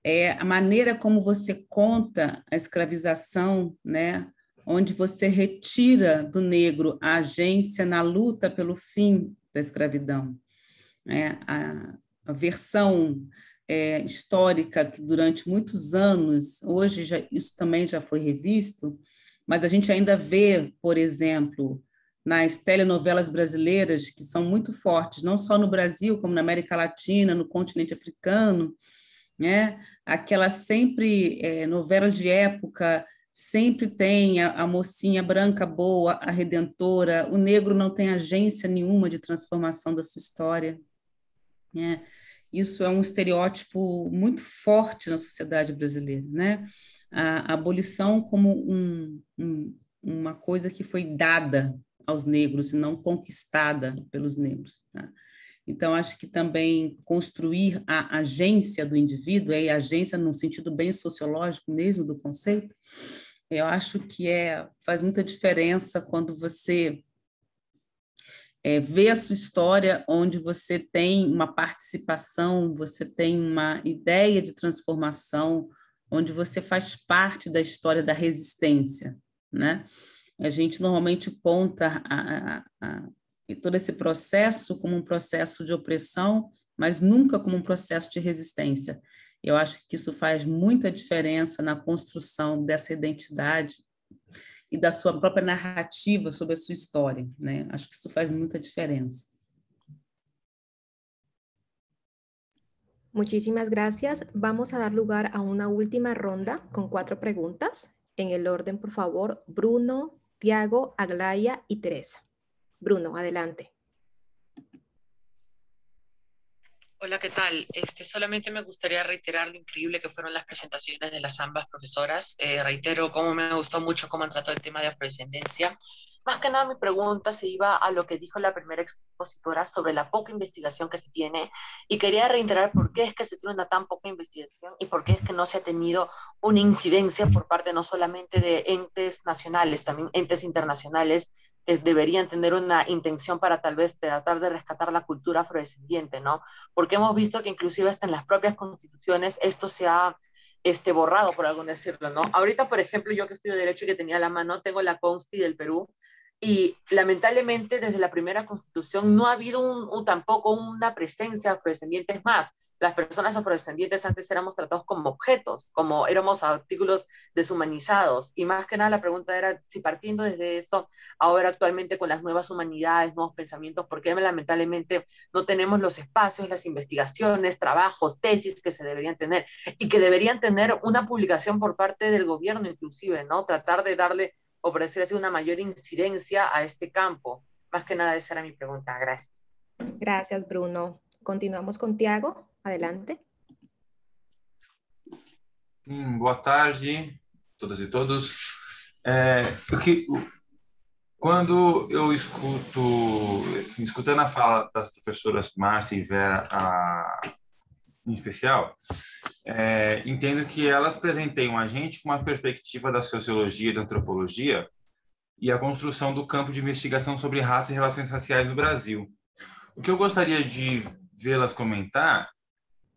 é a maneira como você conta a escravização, né? onde você retira do negro a agência na luta pelo fim da escravidão. É, a, a, versão é, histórica que durante muitos anos, hoje já, isso também já foi revisto, mas a gente ainda vê, por exemplo, nas telenovelas brasileiras, que são muito fortes, não só no Brasil, como na América Latina, no continente africano, né? Aquela sempre é, novela de época sempre tem a, a, mocinha branca boa, a redentora. O negro não tem agência nenhuma de transformação da sua história, né? Isso é um estereótipo muito forte na sociedade brasileira, né? A, a abolição como um, um, uma coisa que foi dada aos negros e não conquistada pelos negros. Tá? Então, acho que também construir a agência do indivíduo, e agência num sentido bem sociológico mesmo do conceito, eu acho que é, faz muita diferença quando você é, vê a sua história, onde você tem uma participação, você tem uma ideia de transformação, onde você faz parte da história da resistência, né? A gente normalmente conta a, a, a e todo esse processo como um processo de opressão, mas nunca como um processo de resistência. Eu acho que isso faz muita diferença na construção dessa identidade e da sua própria narrativa sobre a sua história, né? Acho que isso faz muita diferença. Muchísimas gracias. Vamos a dar lugar a una última ronda con cuatro preguntas. En el orden, por favor, Bruno, Tiago, Aglaya y Teresa. Bruno, adelante. Hola, ¿qué tal? Este, solamente me gustaría reiterar lo increíble que fueron las presentaciones de las ambas profesoras. Eh, reitero cómo me gustó mucho cómo han tratado el tema de afrodescendencia. Más que nada mi pregunta se iba a lo que dijo la primera expositora sobre la poca investigación que se tiene y quería reiterar por qué es que se tiene una tan poca investigación y por qué es que no se ha tenido una incidencia por parte no solamente de entes nacionales, también entes internacionales deberían tener una intención para tal vez tratar de rescatar la cultura afrodescendiente, ¿no? Porque hemos visto que inclusive hasta en las propias constituciones esto se ha este, borrado, por algún decirlo, ¿no? Ahorita, por ejemplo, yo que estudio Derecho y que tenía la mano, tengo la Consti del Perú, y lamentablemente desde la primera constitución no ha habido un, tampoco una presencia afrodescendiente. Es más, las personas afrodescendientes antes éramos tratados como objetos, como éramos artículos deshumanizados. Y más que nada la pregunta era si partiendo desde eso, ahora actualmente con las nuevas humanidades, nuevos pensamientos, ¿por qué lamentablemente no tenemos los espacios, las investigaciones, trabajos, tesis que se deberían tener y que deberían tener una publicación por parte del gobierno inclusive, ¿no? Tratar de darle, o por decir así, una mayor incidencia a este campo. Más que nada esa era mi pregunta. Gracias. Gracias, Bruno. Continuamos con Tiago. Adelante. Sim, boa tarde todas e todos. É, quando eu escuto, escutando a fala das professoras Márcia e Vera, a, em especial, é, entendo que elas presenteiam a gente com uma perspectiva da sociologia e da antropologia e a construção do campo de investigação sobre raça e relações raciais no Brasil. O que eu gostaria de vê-las comentar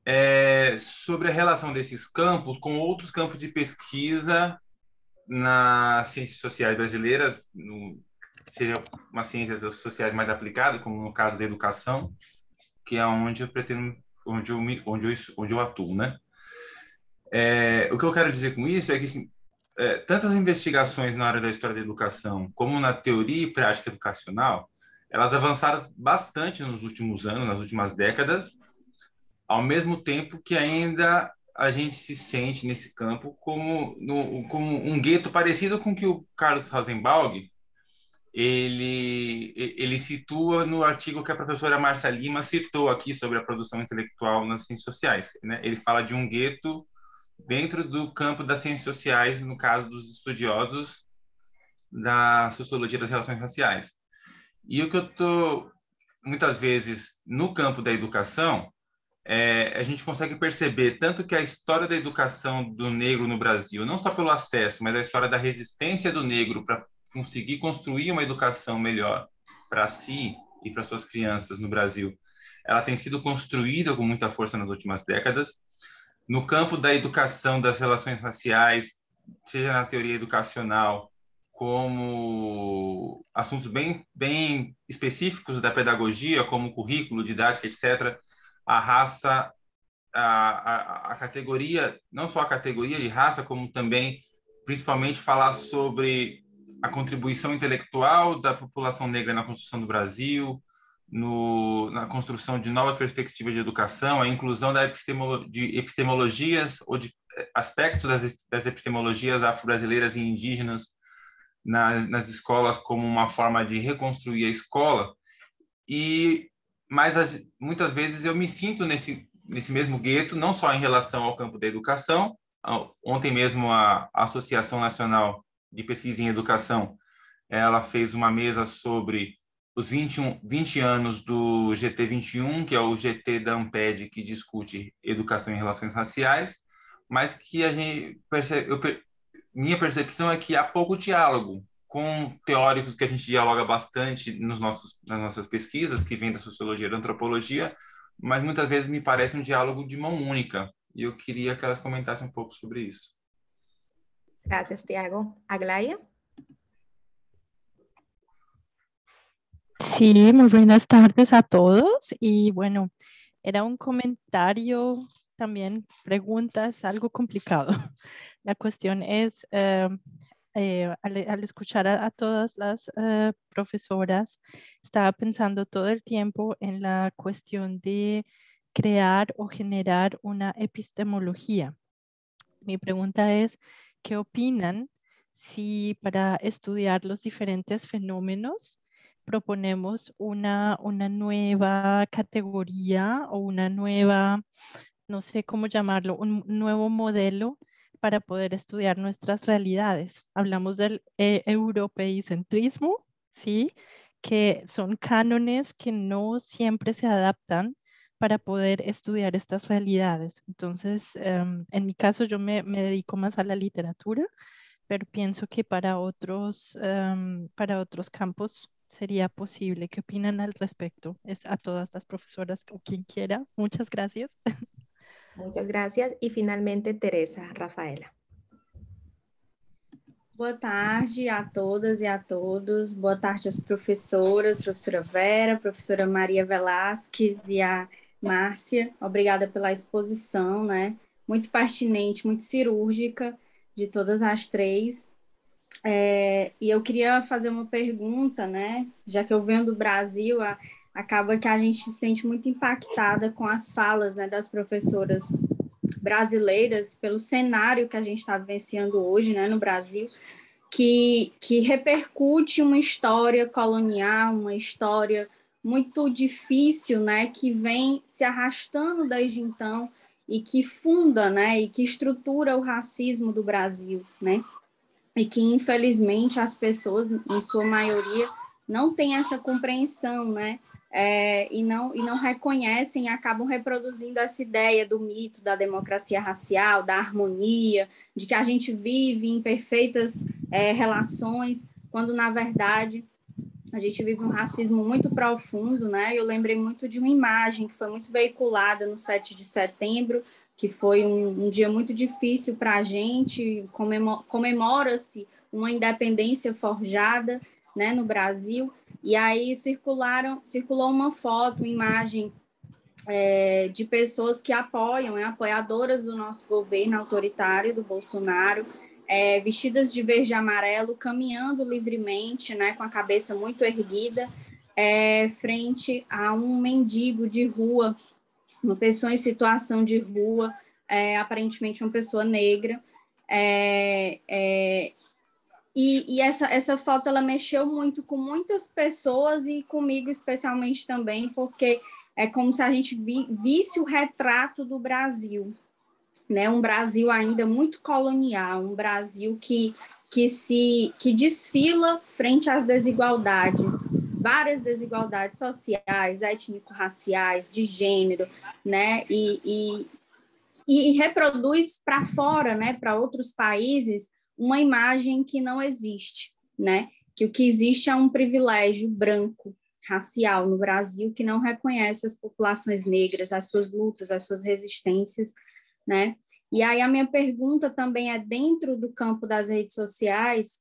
é, sobre a relação desses campos com outros campos de pesquisa nas ciências sociais brasileiras, no, seja uma ciências sociais mais aplicada, como no caso da educação, que é onde eu pretendo, onde eu, onde eu, onde eu atuo, né? É, o que eu quero dizer com isso é que assim, é, tantas investigações na área da história da educação, como na teoria e prática educacional, elas avançaram bastante nos últimos anos, nas últimas décadas, ao mesmo tempo que ainda a gente se sente nesse campo como, no, como um gueto parecido com que o Carlos Hasenbaug ele, ele situa no artigo que a professora Marcia Lima citou aqui sobre a produção intelectual nas ciências sociais. Né? Ele fala de um gueto dentro do campo das ciências sociais, no caso dos estudiosos da sociologia das relações raciais. E o que eu estou, muitas vezes, no campo da educação, é, a gente consegue perceber tanto que a história da educação do negro no Brasil, não só pelo acesso, mas a história da resistência do negro para conseguir construir uma educação melhor para si e para suas crianças no Brasil, ela tem sido construída com muita força nas últimas décadas. No campo da educação das relações raciais, seja na teoria educacional, como assuntos bem, bem específicos da pedagogia, como currículo, didática, etc., a raça, a, a, a categoria, não só a categoria de raça, como também, principalmente, falar sobre a contribuição intelectual da população negra na construção do Brasil, no, na construção de novas perspectivas de educação, a inclusão da epistemolo, de epistemologias ou de eh, aspectos das, das epistemologias afro-brasileiras e indígenas nas, nas escolas como uma forma de reconstruir a escola. E mas as, muitas vezes eu me sinto nesse, nesse mesmo gueto, não só em relação ao campo da educação. Ontem mesmo a Associação Nacional de Pesquisa em Educação, ela fez uma mesa sobre os 21, 20 anos do GT21, que é o GT da Amped que discute educação em relações raciais, mas que a gente percebe, eu, minha percepção é que há pouco diálogo com teóricos que a gente dialoga bastante nos nossos, nas nossas pesquisas, que vêm da sociologia e da antropologia, mas muitas vezes me parece um diálogo de mão única. E eu queria que elas comentassem um pouco sobre isso. Gracias, Tiago. Aglaya? Sí, muito buenas tardes a todos. e, bueno, era um comentário também, perguntas, algo complicado. A questão é uh, Eh, al, escuchar a, todas las eh, profesoras, estaba pensando todo el tiempo en la cuestión de crear o generar una epistemología. Mi pregunta es, ¿qué opinan si para estudiar los diferentes fenómenos proponemos una, una nueva categoría o una nueva, no sé cómo llamarlo, un nuevo modelo para poder estudiar nuestras realidades. Hablamos del eh, europeicentrismo, ¿sí? que son cánones que no siempre se adaptan para poder estudiar estas realidades. Entonces, em, en mi caso, yo me, dedico más a la literatura, pero pienso que para otros, em, para otros campos sería posible. ¿Qué opinan al respecto? Es a todas las profesoras o quien quiera. Muchas gracias. Muchas gracias. E finalmente, Teresa Rafaela. Boa tarde a todas e a todos. Boa tarde às professoras, professora Vera, professora Maria Velasquez e a Márcia. Obrigada pela exposição, né? Muito pertinente, muito cirúrgica de todas as três. É, e eu queria fazer uma pergunta, né? Já que eu venho do Brasil, a, acaba que a gente se sente muito impactada com as falas né, das professoras brasileiras, pelo cenário que a gente está vivenciando hoje né, no Brasil, que, que repercute uma história colonial, uma história muito difícil, né, que vem se arrastando desde então e que funda, né, e que estrutura o racismo do Brasil, né? E que infelizmente as pessoas, em sua maioria, não têm essa compreensão, né, é, e, não, e não reconhecem e acabam reproduzindo essa ideia do mito da democracia racial, da harmonia, de que a gente vive em perfeitas é, relações, quando na verdade a gente vive um racismo muito profundo, né? Eu lembrei muito de uma imagem que foi muito veiculada no 7 de setembro, que foi um, um dia muito difícil para a gente, comemora-se uma independência forjada né, no Brasil, e aí circularam, circulou uma foto, uma imagem é, de pessoas que apoiam, é, apoiadoras do nosso governo autoritário, do Bolsonaro, é, vestidas de verde e amarelo, caminhando livremente, né, com a cabeça muito erguida, é, frente a um mendigo de rua, uma pessoa em situação de rua, é, aparentemente uma pessoa negra. É, e, e, essa, essa foto ela mexeu muito com muitas pessoas e comigo especialmente também, porque é como se a gente vi, visse o retrato do Brasil, né? Um Brasil ainda muito colonial, um Brasil que que se que desfila frente às desigualdades, várias desigualdades sociais, étnico-raciais, de gênero, né? E, e, e reproduz para fora, né? Para outros países uma imagem que não existe, né? Que o que existe é um privilégio branco racial no Brasil que não reconhece as populações negras, as suas lutas, as suas resistências, né? E aí a minha pergunta também é dentro do campo das redes sociais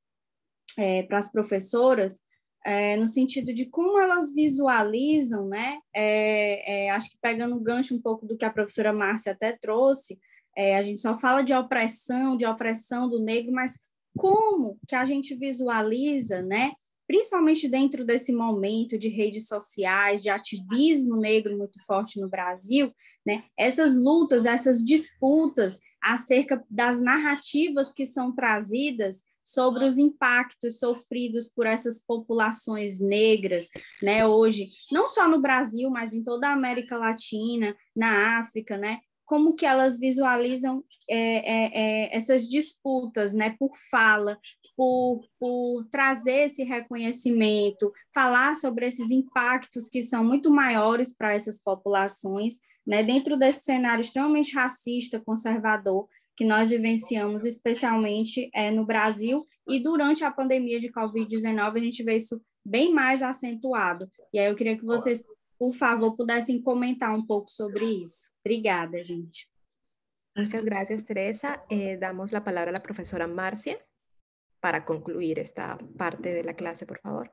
é, para as professoras, é, no sentido de como elas visualizam, né? É, é acho que pegando o gancho um pouco do que a professora Márcia até trouxe, é, a gente só fala de opressão, de opressão do negro, mas como que a gente visualiza, né? Principalmente dentro desse momento de redes sociais, de ativismo negro muito forte no Brasil, né? Essas lutas, essas disputas acerca das narrativas que são trazidas sobre os impactos sofridos por essas populações negras, né, hoje, não só no Brasil, mas em toda a América Latina, na África, né? como que elas visualizam é, é, é, essas disputas, né, por fala, por, por, trazer esse reconhecimento, falar sobre esses impactos que são muito maiores para essas populações, né, dentro desse cenário extremamente racista, conservador, que nós vivenciamos, especialmente é, no Brasil, e durante a pandemia de Covid-19, a gente vê isso bem mais acentuado. E aí eu queria que vocês por favor, pudessem comentar um pouco sobre isso. Obrigada, gente. Muchas gracias, Teresa. Eh, damos la palabra a la profesora Marcia para concluir esta parte de la clase, por favor.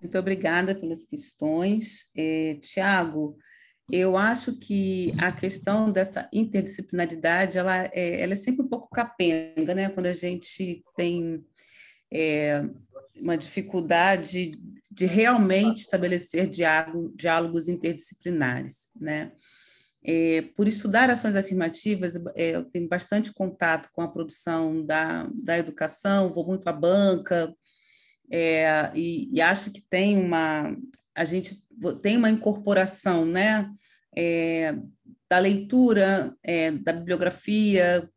Muito obrigada pelas questões. Eh, Tiago, eu acho que a questão dessa interdisciplinaridade, ela é, ela é sempre um pouco capenga, né? Quando a gente tem eh, uma dificuldade de realmente estabelecer diálogo, diálogos interdisciplinares, né? É, por estudar ações afirmativas, é, eu tenho bastante contato com a produção da, da educação, vou muito à banca, é, e, e, acho que tem uma. A gente tem uma incorporação né, é, da leitura, é, da bibliografia,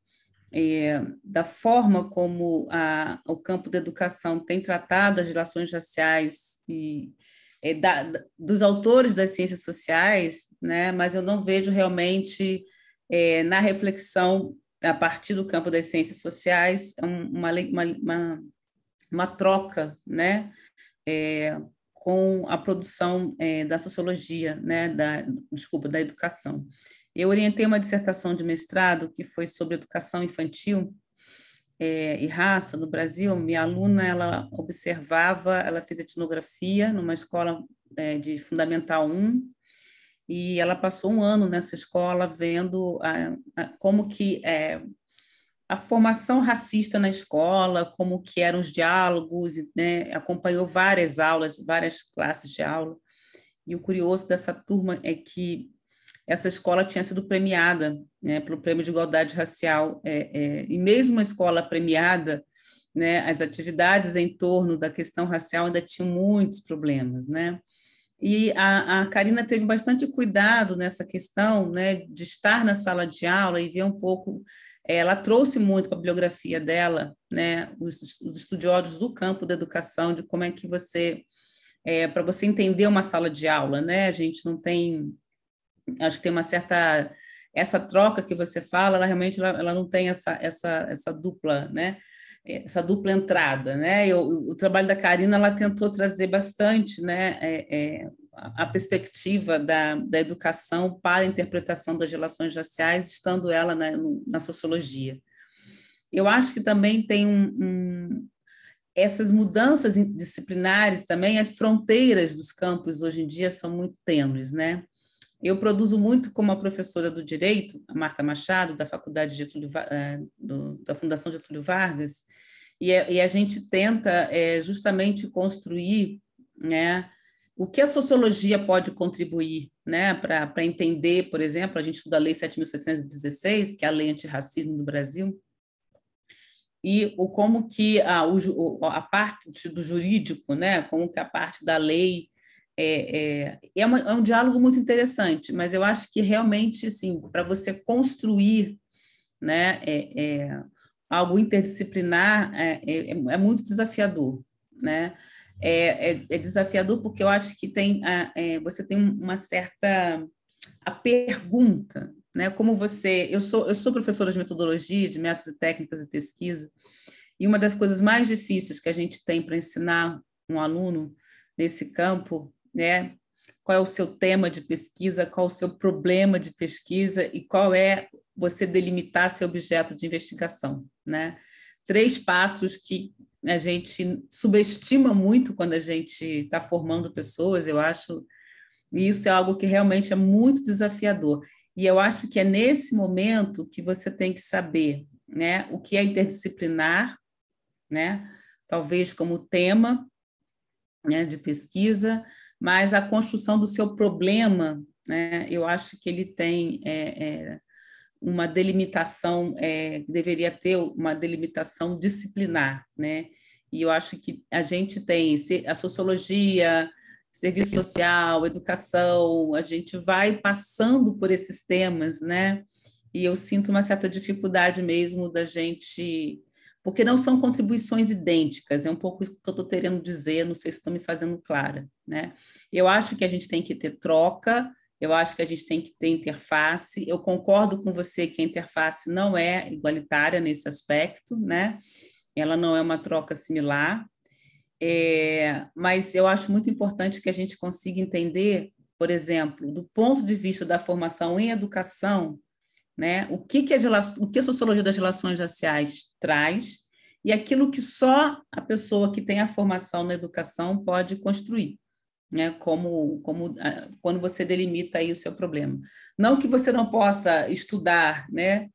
é, da forma como a, o campo da educação tem tratado as relações raciais e é, da, dos autores das ciências sociais, né? mas eu não vejo realmente é, na reflexão a partir do campo das ciências sociais uma, uma, uma, uma troca né? É, com a produção é, da sociologia, né? da, desculpa, da educação. Eu orientei uma dissertação de mestrado que foi sobre educação infantil é, e raça no Brasil. Minha aluna, ela observava, ela fez etnografia numa escola é, de Fundamental 1 e ela passou um ano nessa escola vendo a, a, como que é, a formação racista na escola, como que eram os diálogos, né? acompanhou várias aulas, várias classes de aula. E o curioso dessa turma é que essa escola tinha sido premiada né, pelo Prêmio de Igualdade Racial, é, é, e mesmo uma escola premiada, né, as atividades em torno da questão racial ainda tinham muitos problemas, né? E a, a Karina teve bastante cuidado nessa questão, né, de estar na sala de aula e ver um pouco. É, ela trouxe muito para a bibliografia dela, né, os, os, estudiosos do campo da educação, de como é que você, é, para você entender uma sala de aula, né, a gente não tem Acho que tem uma certa essa troca que você fala, ela realmente ela, ela não tem essa, essa, essa dupla, né? É, essa dupla entrada, né? Eu, o trabalho da Karina, ela tentou trazer bastante, né? É, é, a perspectiva da, da educação para a interpretação das relações raciais, estando ela na, né, na sociologia. Eu acho que também tem um, um, essas mudanças disciplinares também, as fronteiras dos campos hoje em dia são muito tênues, né? Eu produzo muito como a professora do direito, a Marta Machado, da Faculdade Getúlio, eh, do, da Fundação Getúlio Vargas, e, a, é, e a gente tenta é, justamente construir né, o que a sociologia pode contribuir né, para entender, por exemplo, a gente estuda a Lei 7.616, que é a Lei Antirracismo do Brasil, e o como que a, o, a parte do jurídico, né, como que a parte da lei é, é, é, uma, é, um diálogo muito interessante, mas eu acho que realmente, assim, para você construir né, é, é algo interdisciplinar é, é, é, muito desafiador, né? É, desafiador porque eu acho que tem a, você tem uma certa a pergunta, né? Como você, eu sou eu sou professora de metodologia, de métodos e técnicas de pesquisa, e uma das coisas mais difíceis que a gente tem para ensinar um aluno nesse campo né? Qual é o seu tema de pesquisa, qual o seu problema de pesquisa e qual é você delimitar seu objeto de investigação, né? Três passos que a gente subestima muito quando a gente está formando pessoas, eu acho, e isso é algo que realmente é muito desafiador. E eu acho que é nesse momento que você tem que saber né, o que é interdisciplinar, né, talvez como tema né, de pesquisa, mas a construção do seu problema, né, eu acho que ele tem é, é, uma delimitação, é, deveria ter uma delimitação disciplinar, né? E eu acho que a gente tem a sociologia, serviço social, educação, a gente vai passando por esses temas, né? E eu sinto uma certa dificuldade mesmo da gente porque não são contribuições idênticas, é um pouco isso que eu estou querendo dizer, não sei se estou me fazendo clara. Né? Eu acho que a gente tem que ter troca, eu acho que a gente tem que ter interface. Eu concordo com você que a interface não é igualitária nesse aspecto, né? ela não é uma troca similar, é, mas eu acho muito importante que a gente consiga entender, por exemplo, do ponto de vista da formação em educação, né? O que que a, o que a sociologia das relações raciais traz e aquilo que só a pessoa que tem a formação na educação pode construir, né? Como, como ah, quando você delimita aí o seu problema. Não que você não possa estudar, né?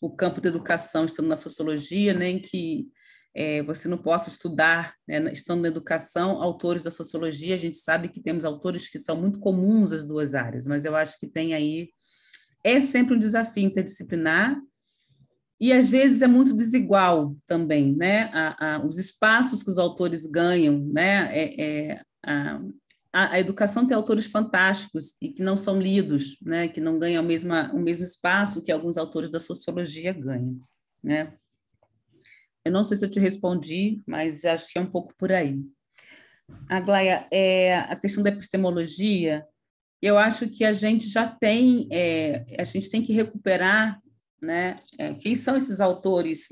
O campo da educação estando na sociologia, nem que é, você não possa estudar, né? estando na educação, autores da sociologia. A gente sabe que temos autores que são muito comuns as duas áreas, mas eu acho que tem aí é sempre um desafio interdisciplinar e às vezes é muito desigual também, né? A, a, os espaços que os autores ganham, né? É, é, a, a, educação tem autores fantásticos e que não são lidos, né? Que não ganham o mesmo, o mesmo espaço que alguns autores da sociologia ganham, né? Eu não sei se eu te respondi, mas acho que é um pouco por aí. Aglaia, é, a questão da epistemologia, eu acho que a gente já tem, é, a gente tem que recuperar né, é, quem são esses autores,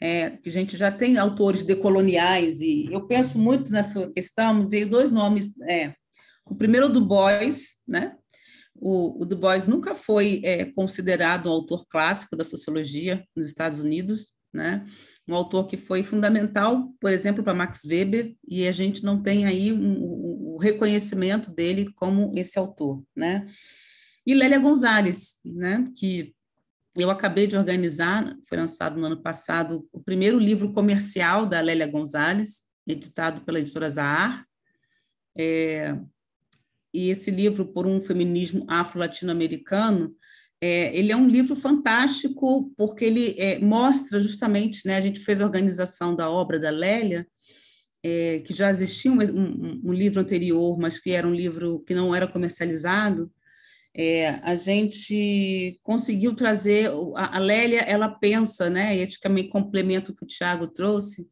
é, que a gente já tem autores decoloniais, e eu penso muito nessa questão, veio dois nomes, é, o primeiro do Bois, né, o, o Du Bois nunca foi é, considerado um autor clássico da sociologia nos Estados Unidos, né? Um autor que foi fundamental, por exemplo, para Max Weber, e a gente não tem aí um, um o reconhecimento dele como esse autor, né? E Lélia Gonzalez, né, que eu acabei de organizar, foi lançado no ano passado o primeiro livro comercial da Lélia Gonzalez, editado pela editora Zahar. É, e esse livro, Por um Feminismo Afro-Latino-Americano, é, ele é um livro fantástico, porque ele é, mostra justamente, né, a gente fez a organização da obra da Lélia, é, que já existia um, um, um, livro anterior, mas que era um livro que não era comercializado, é, a gente conseguiu trazer a, a Lélia, ela pensa, né? E que também é complemento o que o Tiago trouxe.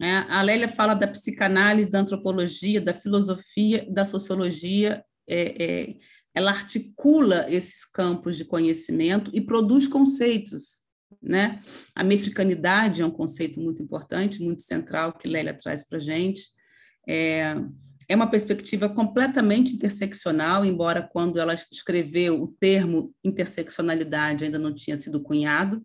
Né, a Lélia fala da psicanálise, da antropologia, da filosofia, da sociologia. É, é ela articula esses campos de conhecimento e produz conceitos né? A mefricanidade é um conceito muito importante, muito central que Lélia traz para a gente. É, é uma perspectiva completamente interseccional, embora quando ela escreveu o termo interseccionalidade ainda não tinha sido cunhado.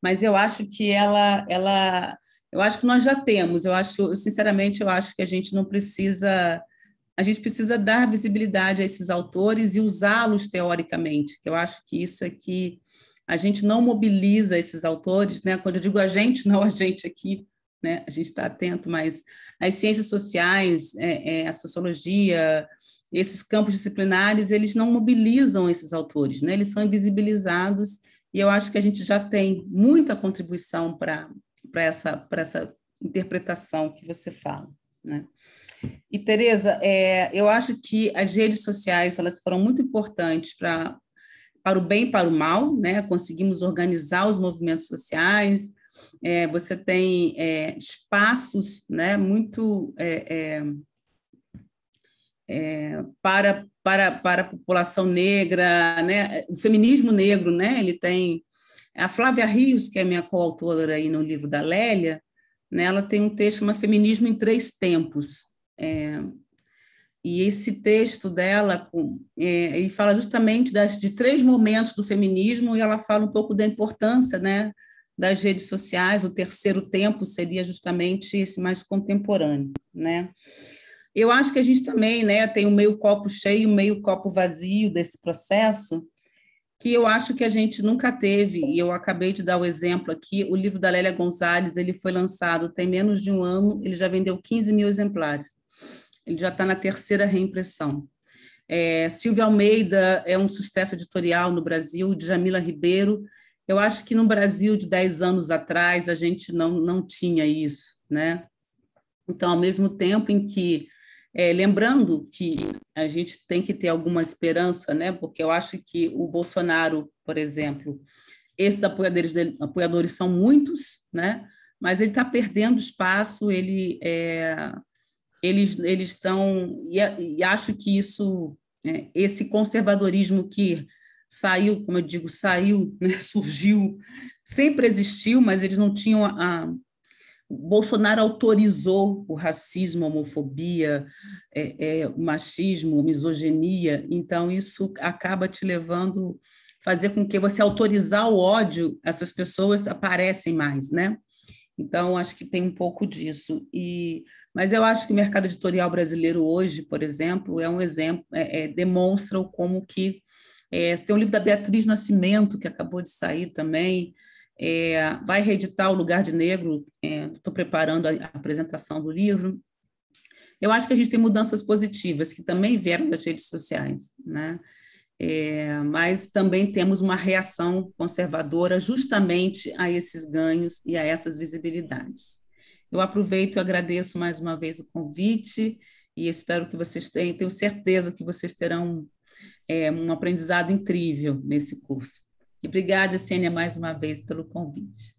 Mas eu acho que ela, ela, eu acho que nós já temos. Eu acho, sinceramente, eu acho que a gente não precisa, a gente precisa dar visibilidade a esses autores e usá-los teoricamente. Que eu acho que isso é que a gente não mobiliza esses autores, né? quando eu digo a gente, não a gente aqui, né? a gente está atento, mas as ciências sociais, é, é, a sociologia, esses campos disciplinares, eles não mobilizam esses autores, né? eles são invisibilizados, e eu acho que a gente já tem muita contribuição para essa, essa interpretação que você fala. Né? E, Tereza, é, eu acho que as redes sociais elas foram muito importantes para para o bem e para o mal, né? conseguimos organizar os movimentos sociais, é, você tem é, espaços né, muito é, é, é para, para, para a população negra, né? o feminismo negro, né? ele tem... A Flávia Rios, que é minha coautora aí no livro da Lélia, né, ela tem um texto chamado Feminismo em Três Tempos, é, e esse texto dela é, e fala justamente das, de três momentos do feminismo, e ela fala um pouco da importância né, das redes sociais. O terceiro tempo seria justamente esse mais contemporâneo. Né? Eu acho que a gente também né, tem o um meio copo cheio, um meio copo vazio desse processo, que eu acho que a gente nunca teve, e eu acabei de dar o exemplo aqui, o livro da Lélia Gonzalez, ele foi lançado tem menos de um ano, ele já vendeu 15 mil exemplares. Ele já está na terceira reimpressão. É, Silvia Almeida é um sucesso editorial no Brasil, Jamila Ribeiro. Eu acho que no Brasil de 10 anos atrás a gente não, não tinha isso, né? Então, ao mesmo tempo em que, é, lembrando que a gente tem que ter alguma esperança, né? Porque eu acho que o Bolsonaro, por exemplo, esses apoiadores dele, apoiadores são muitos, né? Mas ele está perdendo espaço, ele é, eles eles estão e, e, acho que isso né, esse conservadorismo que saiu como eu digo saiu né, surgiu sempre existiu mas eles não tinham a, a Bolsonaro autorizou o racismo, a homofobia, é, é, o machismo, a misoginia. Então, isso acaba te levando fazer com que você autorizar o ódio, essas pessoas aparecem mais, né? Então, acho que tem um pouco disso. E mas eu acho que o mercado editorial brasileiro hoje, por exemplo, é um exemplo, é, é, demonstra como que é, tem um livro da Beatriz Nascimento que acabou de sair também, é, vai reeditar o Lugar de Negro. Estou é, preparando a, a apresentação do livro. Eu acho que a gente tem mudanças positivas que também vieram das redes sociais, né? É, mas também temos uma reação conservadora justamente a esses ganhos e a essas visibilidades. Eu aproveito e agradeço mais uma vez o convite e espero que vocês tenham, tenho certeza que vocês terão é, um aprendizado incrível nesse curso. obrigada, Sênia, mais uma vez pelo convite.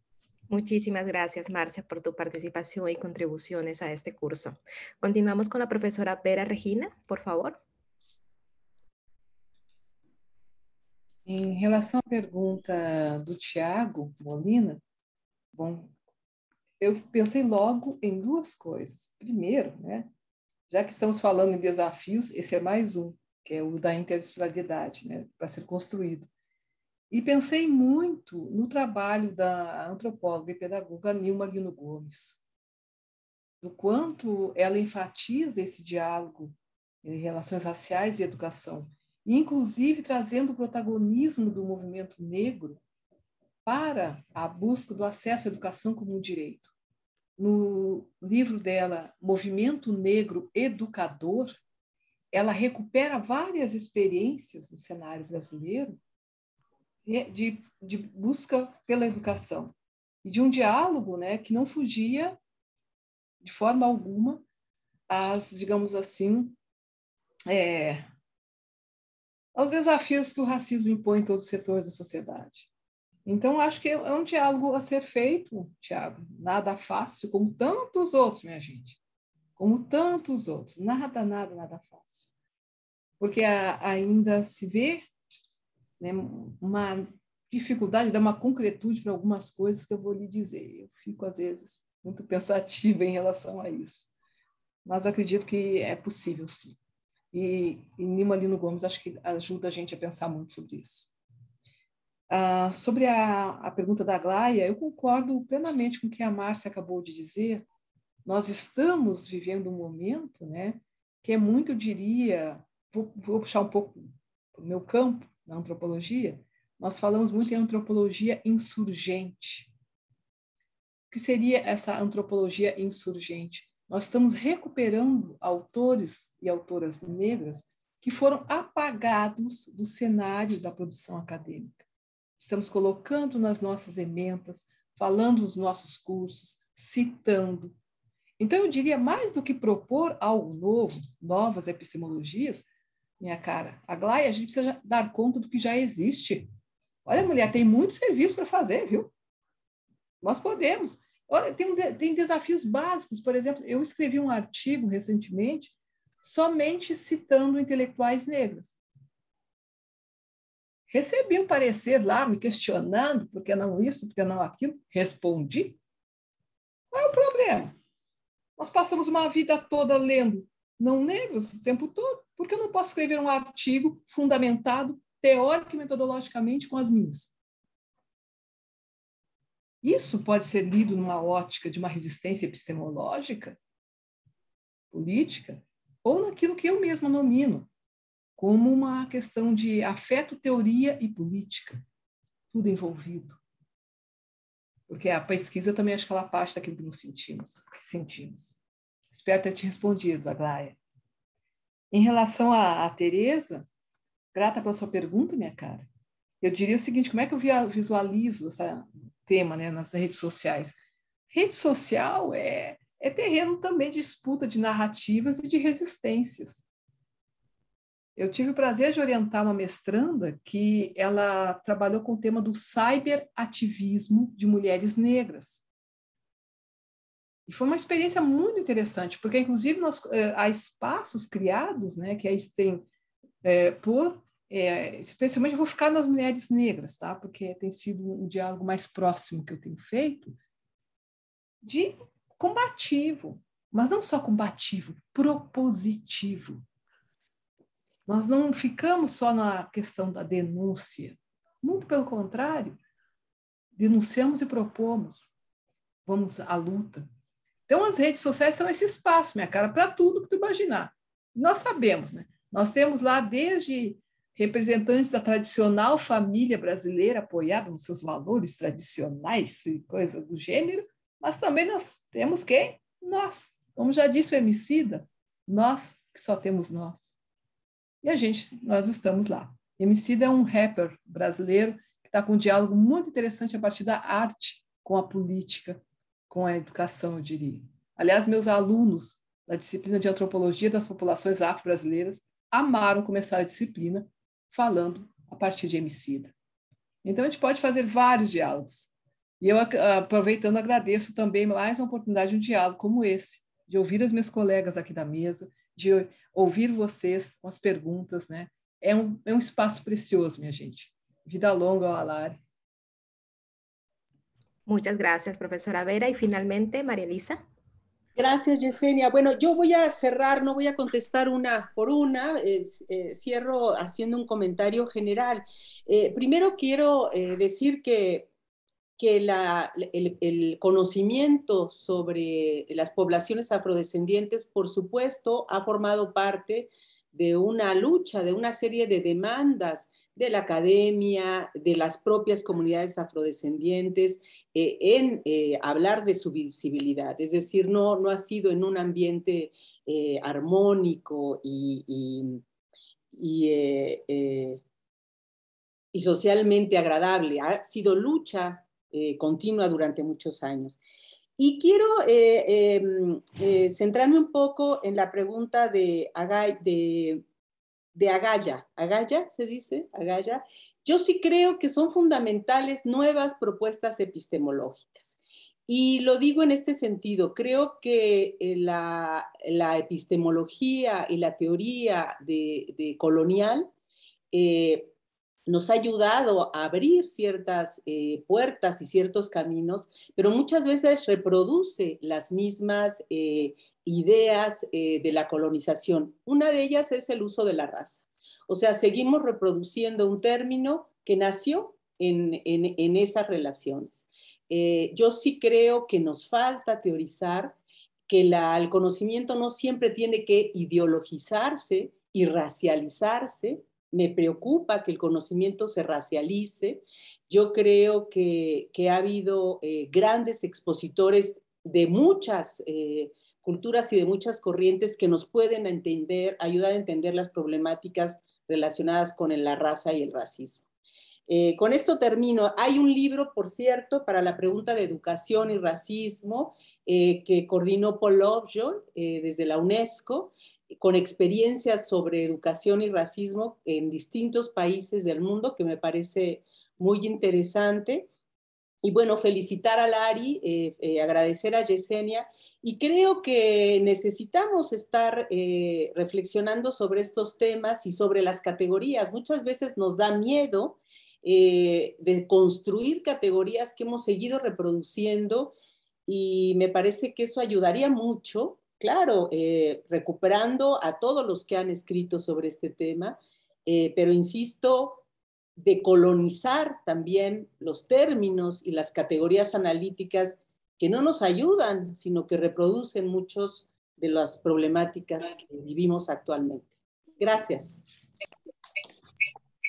Muchísimas gracias, Marcia, por tu participación y contribuciones a este curso. Continuamos con la profesora Vera Regina, por favor. Em relação à pergunta do Tiago Molina, bom, eu pensei logo em duas coisas. Primeiro, né, já que estamos falando em desafios, esse é mais um, que é o da interdisciplinaridade, né, para ser construído. E pensei muito no trabalho da antropóloga e pedagoga Nilma Lino Gomes, do quanto ela enfatiza esse diálogo em relações raciais e educação, inclusive trazendo o protagonismo do movimento negro para a busca do acesso à educação como um direito. No livro dela, Movimento Negro Educador, ela recupera várias experiências no cenário brasileiro de, de busca pela educação e de um diálogo né, que não fugia de forma alguma às, digamos assim, é, aos desafios que o racismo impõe em todos os setores da sociedade. Então, acho que é, é um diálogo a ser feito, Tiago. Nada fácil, como tantos outros, minha gente. Como tantos outros. Nada, nada, nada fácil. Porque a, ainda se vê né, uma dificuldade, dá uma concretude para algumas coisas que eu vou lhe dizer. Eu fico, às vezes, muito pensativa em relação a isso. Mas acredito que é possível, sim. E, e Nima Lino Gomes acho que ajuda a gente a pensar muito sobre isso. Ah, sobre a, a pergunta da Glaia, eu concordo plenamente com o que a Márcia acabou de dizer. Nós estamos vivendo um momento né, que é muito, eu diria, vou, vou puxar um pouco o meu campo na antropologia, nós falamos muito em antropologia insurgente. O que seria essa antropologia insurgente? Nós estamos recuperando autores e autoras negras que foram apagados do cenário da produção acadêmica. Estamos colocando nas nossas ementas, falando nos nossos cursos, citando. Então, eu diria, mais do que propor algo novo, novas epistemologias, minha cara, a Glaia, a gente precisa dar conta do que já existe. Olha, mulher, tem muito serviço para fazer, viu? Nós podemos. Olha, tem, tem desafios básicos. Por exemplo, eu escrevi um artigo recentemente somente citando intelectuais negros. Recebi um parecer lá me questionando por que não isso, por que não aquilo. Respondi. Qual é o problema? Nós passamos uma vida toda lendo não negros o tempo todo. Por que eu não posso escrever um artigo fundamentado teórico e metodologicamente com as minhas? Isso pode ser lido numa ótica de uma resistência epistemológica, política, ou naquilo que eu mesma nomino como uma questão de afeto, teoria e política, tudo envolvido. Porque a pesquisa também acho que ela parte daquilo que nos sentimos. Que sentimos. Espero ter te respondido, Aglaia. Em relação à, à Tereza, grata pela sua pergunta, minha cara. Eu diria o seguinte: como é que eu visualizo esse tema né, nas redes sociais? Rede social é, é terreno também de disputa de narrativas e de resistências. Eu tive o prazer de orientar uma mestranda que ela trabalhou com o tema do cyberativismo de mulheres negras. E foi uma experiência muito interessante, porque, inclusive, nós, eh, há espaços criados, né, que aí tem, eh, por, eh, especialmente, eu vou ficar nas mulheres negras, tá? porque tem sido um diálogo mais próximo que eu tenho feito, de combativo, mas não só combativo, propositivo. Nós não ficamos só na questão da denúncia. Muito pelo contrário, denunciamos e propomos. Vamos à luta. Então, as redes sociais são esse espaço, minha cara, para tudo que tu imaginar. Nós sabemos, né? Nós temos lá desde representantes da tradicional família brasileira apoiada nos seus valores tradicionais e coisa do gênero, mas também nós temos quem? Nós. Como já disse o Emicida, nós que só temos nós. E a gente, nós estamos lá. Emicida é um rapper brasileiro que está com um diálogo muito interessante a partir da arte com a política, com a educação, eu diria. Aliás, meus alunos da disciplina de Antropologia das Populações Afro-Brasileiras amaram começar a disciplina falando a partir de Emicida. Então, a gente pode fazer vários diálogos. E eu, aproveitando, agradeço também mais uma oportunidade de um diálogo como esse, de ouvir as minhas colegas aqui da mesa, de ouvir vocês com as perguntas, né? É um, é um espaço precioso, minha gente. Vida longa ao Alari. Muchas gracias, professora Vera. E finalmente, Maria Elisa. Gracias, Yesenia. Bueno, yo voy a cerrar, no voy a contestar una por una, eh, eh, cierro haciendo un comentario general. Eh, primero quiero eh, decir que que el, conocimiento sobre las poblaciones afrodescendientes, por supuesto, ha formado parte de una lucha, de una serie de demandas de la academia, de las propias comunidades afrodescendientes, eh, en eh, hablar de su visibilidad. Es decir, no, no ha sido en un ambiente eh, armónico y socialmente agradable. Ha sido lucha eh, continua durante muchos años. Y quiero eh, em, eh, centrarme un poco en la pregunta de, de, Agaya. ¿Agaya se dice? Agaya. Yo sí creo que son fundamentales nuevas propuestas epistemológicas. Y lo digo en este sentido, creo que la, epistemología y la teoría de, colonial nos ha ayudado a abrir ciertas eh, puertas y ciertos caminos, pero muchas veces reproduce las mismas eh, ideas eh, de la colonización. Una de ellas es el uso de la raza. O sea, seguimos reproduciendo un término que nació en, esas relaciones. yo sí creo que nos falta teorizar que el conocimiento no siempre tiene que ideologizarse y racializarse, me preocupa que el conocimiento se racialice. Yo creo que, ha habido eh, grandes expositores de muchas eh, culturas y de muchas corrientes que nos pueden entender, ayudar a entender las problemáticas relacionadas con la raza y el racismo. Eh, con esto termino. Hay un libro, por cierto, para la pregunta de educación y racismo que coordinó Paul Lovejoy desde la UNESCO con experiencias sobre educación y racismo en distintos países del mundo, que me parece muy interesante. Y bueno, felicitar a Lari, eh, eh, agradecer a Yesenia. Y creo que necesitamos estar eh, reflexionando sobre estos temas y sobre las categorías. Muchas veces nos da miedo de construir categorías que hemos seguido reproduciendo y me parece que eso ayudaría mucho claro, eh, recuperando a todos los que han escrito sobre este tema, eh, pero insisto, decolonizar también los términos y las categorías analíticas que no nos ayudan, sino que reproducen muchos de las problemáticas que vivimos actualmente. Gracias.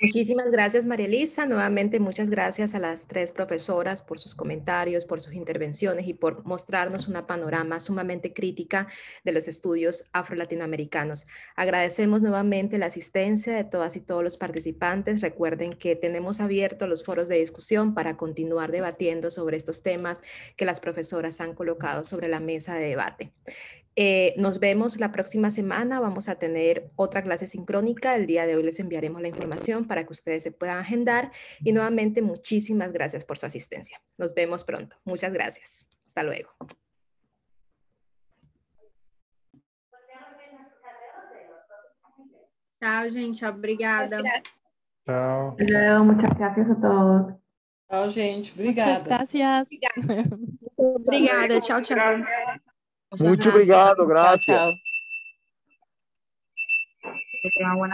Muchísimas gracias, María Elisa. Nuevamente, muchas gracias a las tres profesoras por sus comentarios, por sus intervenciones y por mostrarnos una panorama sumamente crítica de los estudios afro-latinoamericanos. Agradecemos nuevamente la asistencia de todas y todos los participantes. Recuerden que tenemos abiertos los foros de discusión para continuar debatiendo sobre estos temas que las profesoras han colocado sobre la mesa de debate. Eh, nos vemos la próxima semana. Vamos a tener otra clase sincrónica. El día de hoy les enviaremos la información para que ustedes se puedan agendar. Y nuevamente, muchísimas gracias por su asistencia. Nos vemos pronto. Muchas gracias. Hasta luego. Tchau, gente. Obrigada. muchas gracias a todos. Tchau, gente. Obrigada. Muchas gracias. Obrigada. Tchau, Muito obrigado, graças. Boa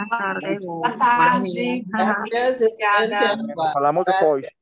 tarde. Boa tarde. buenas Obrigada. Falamos depois.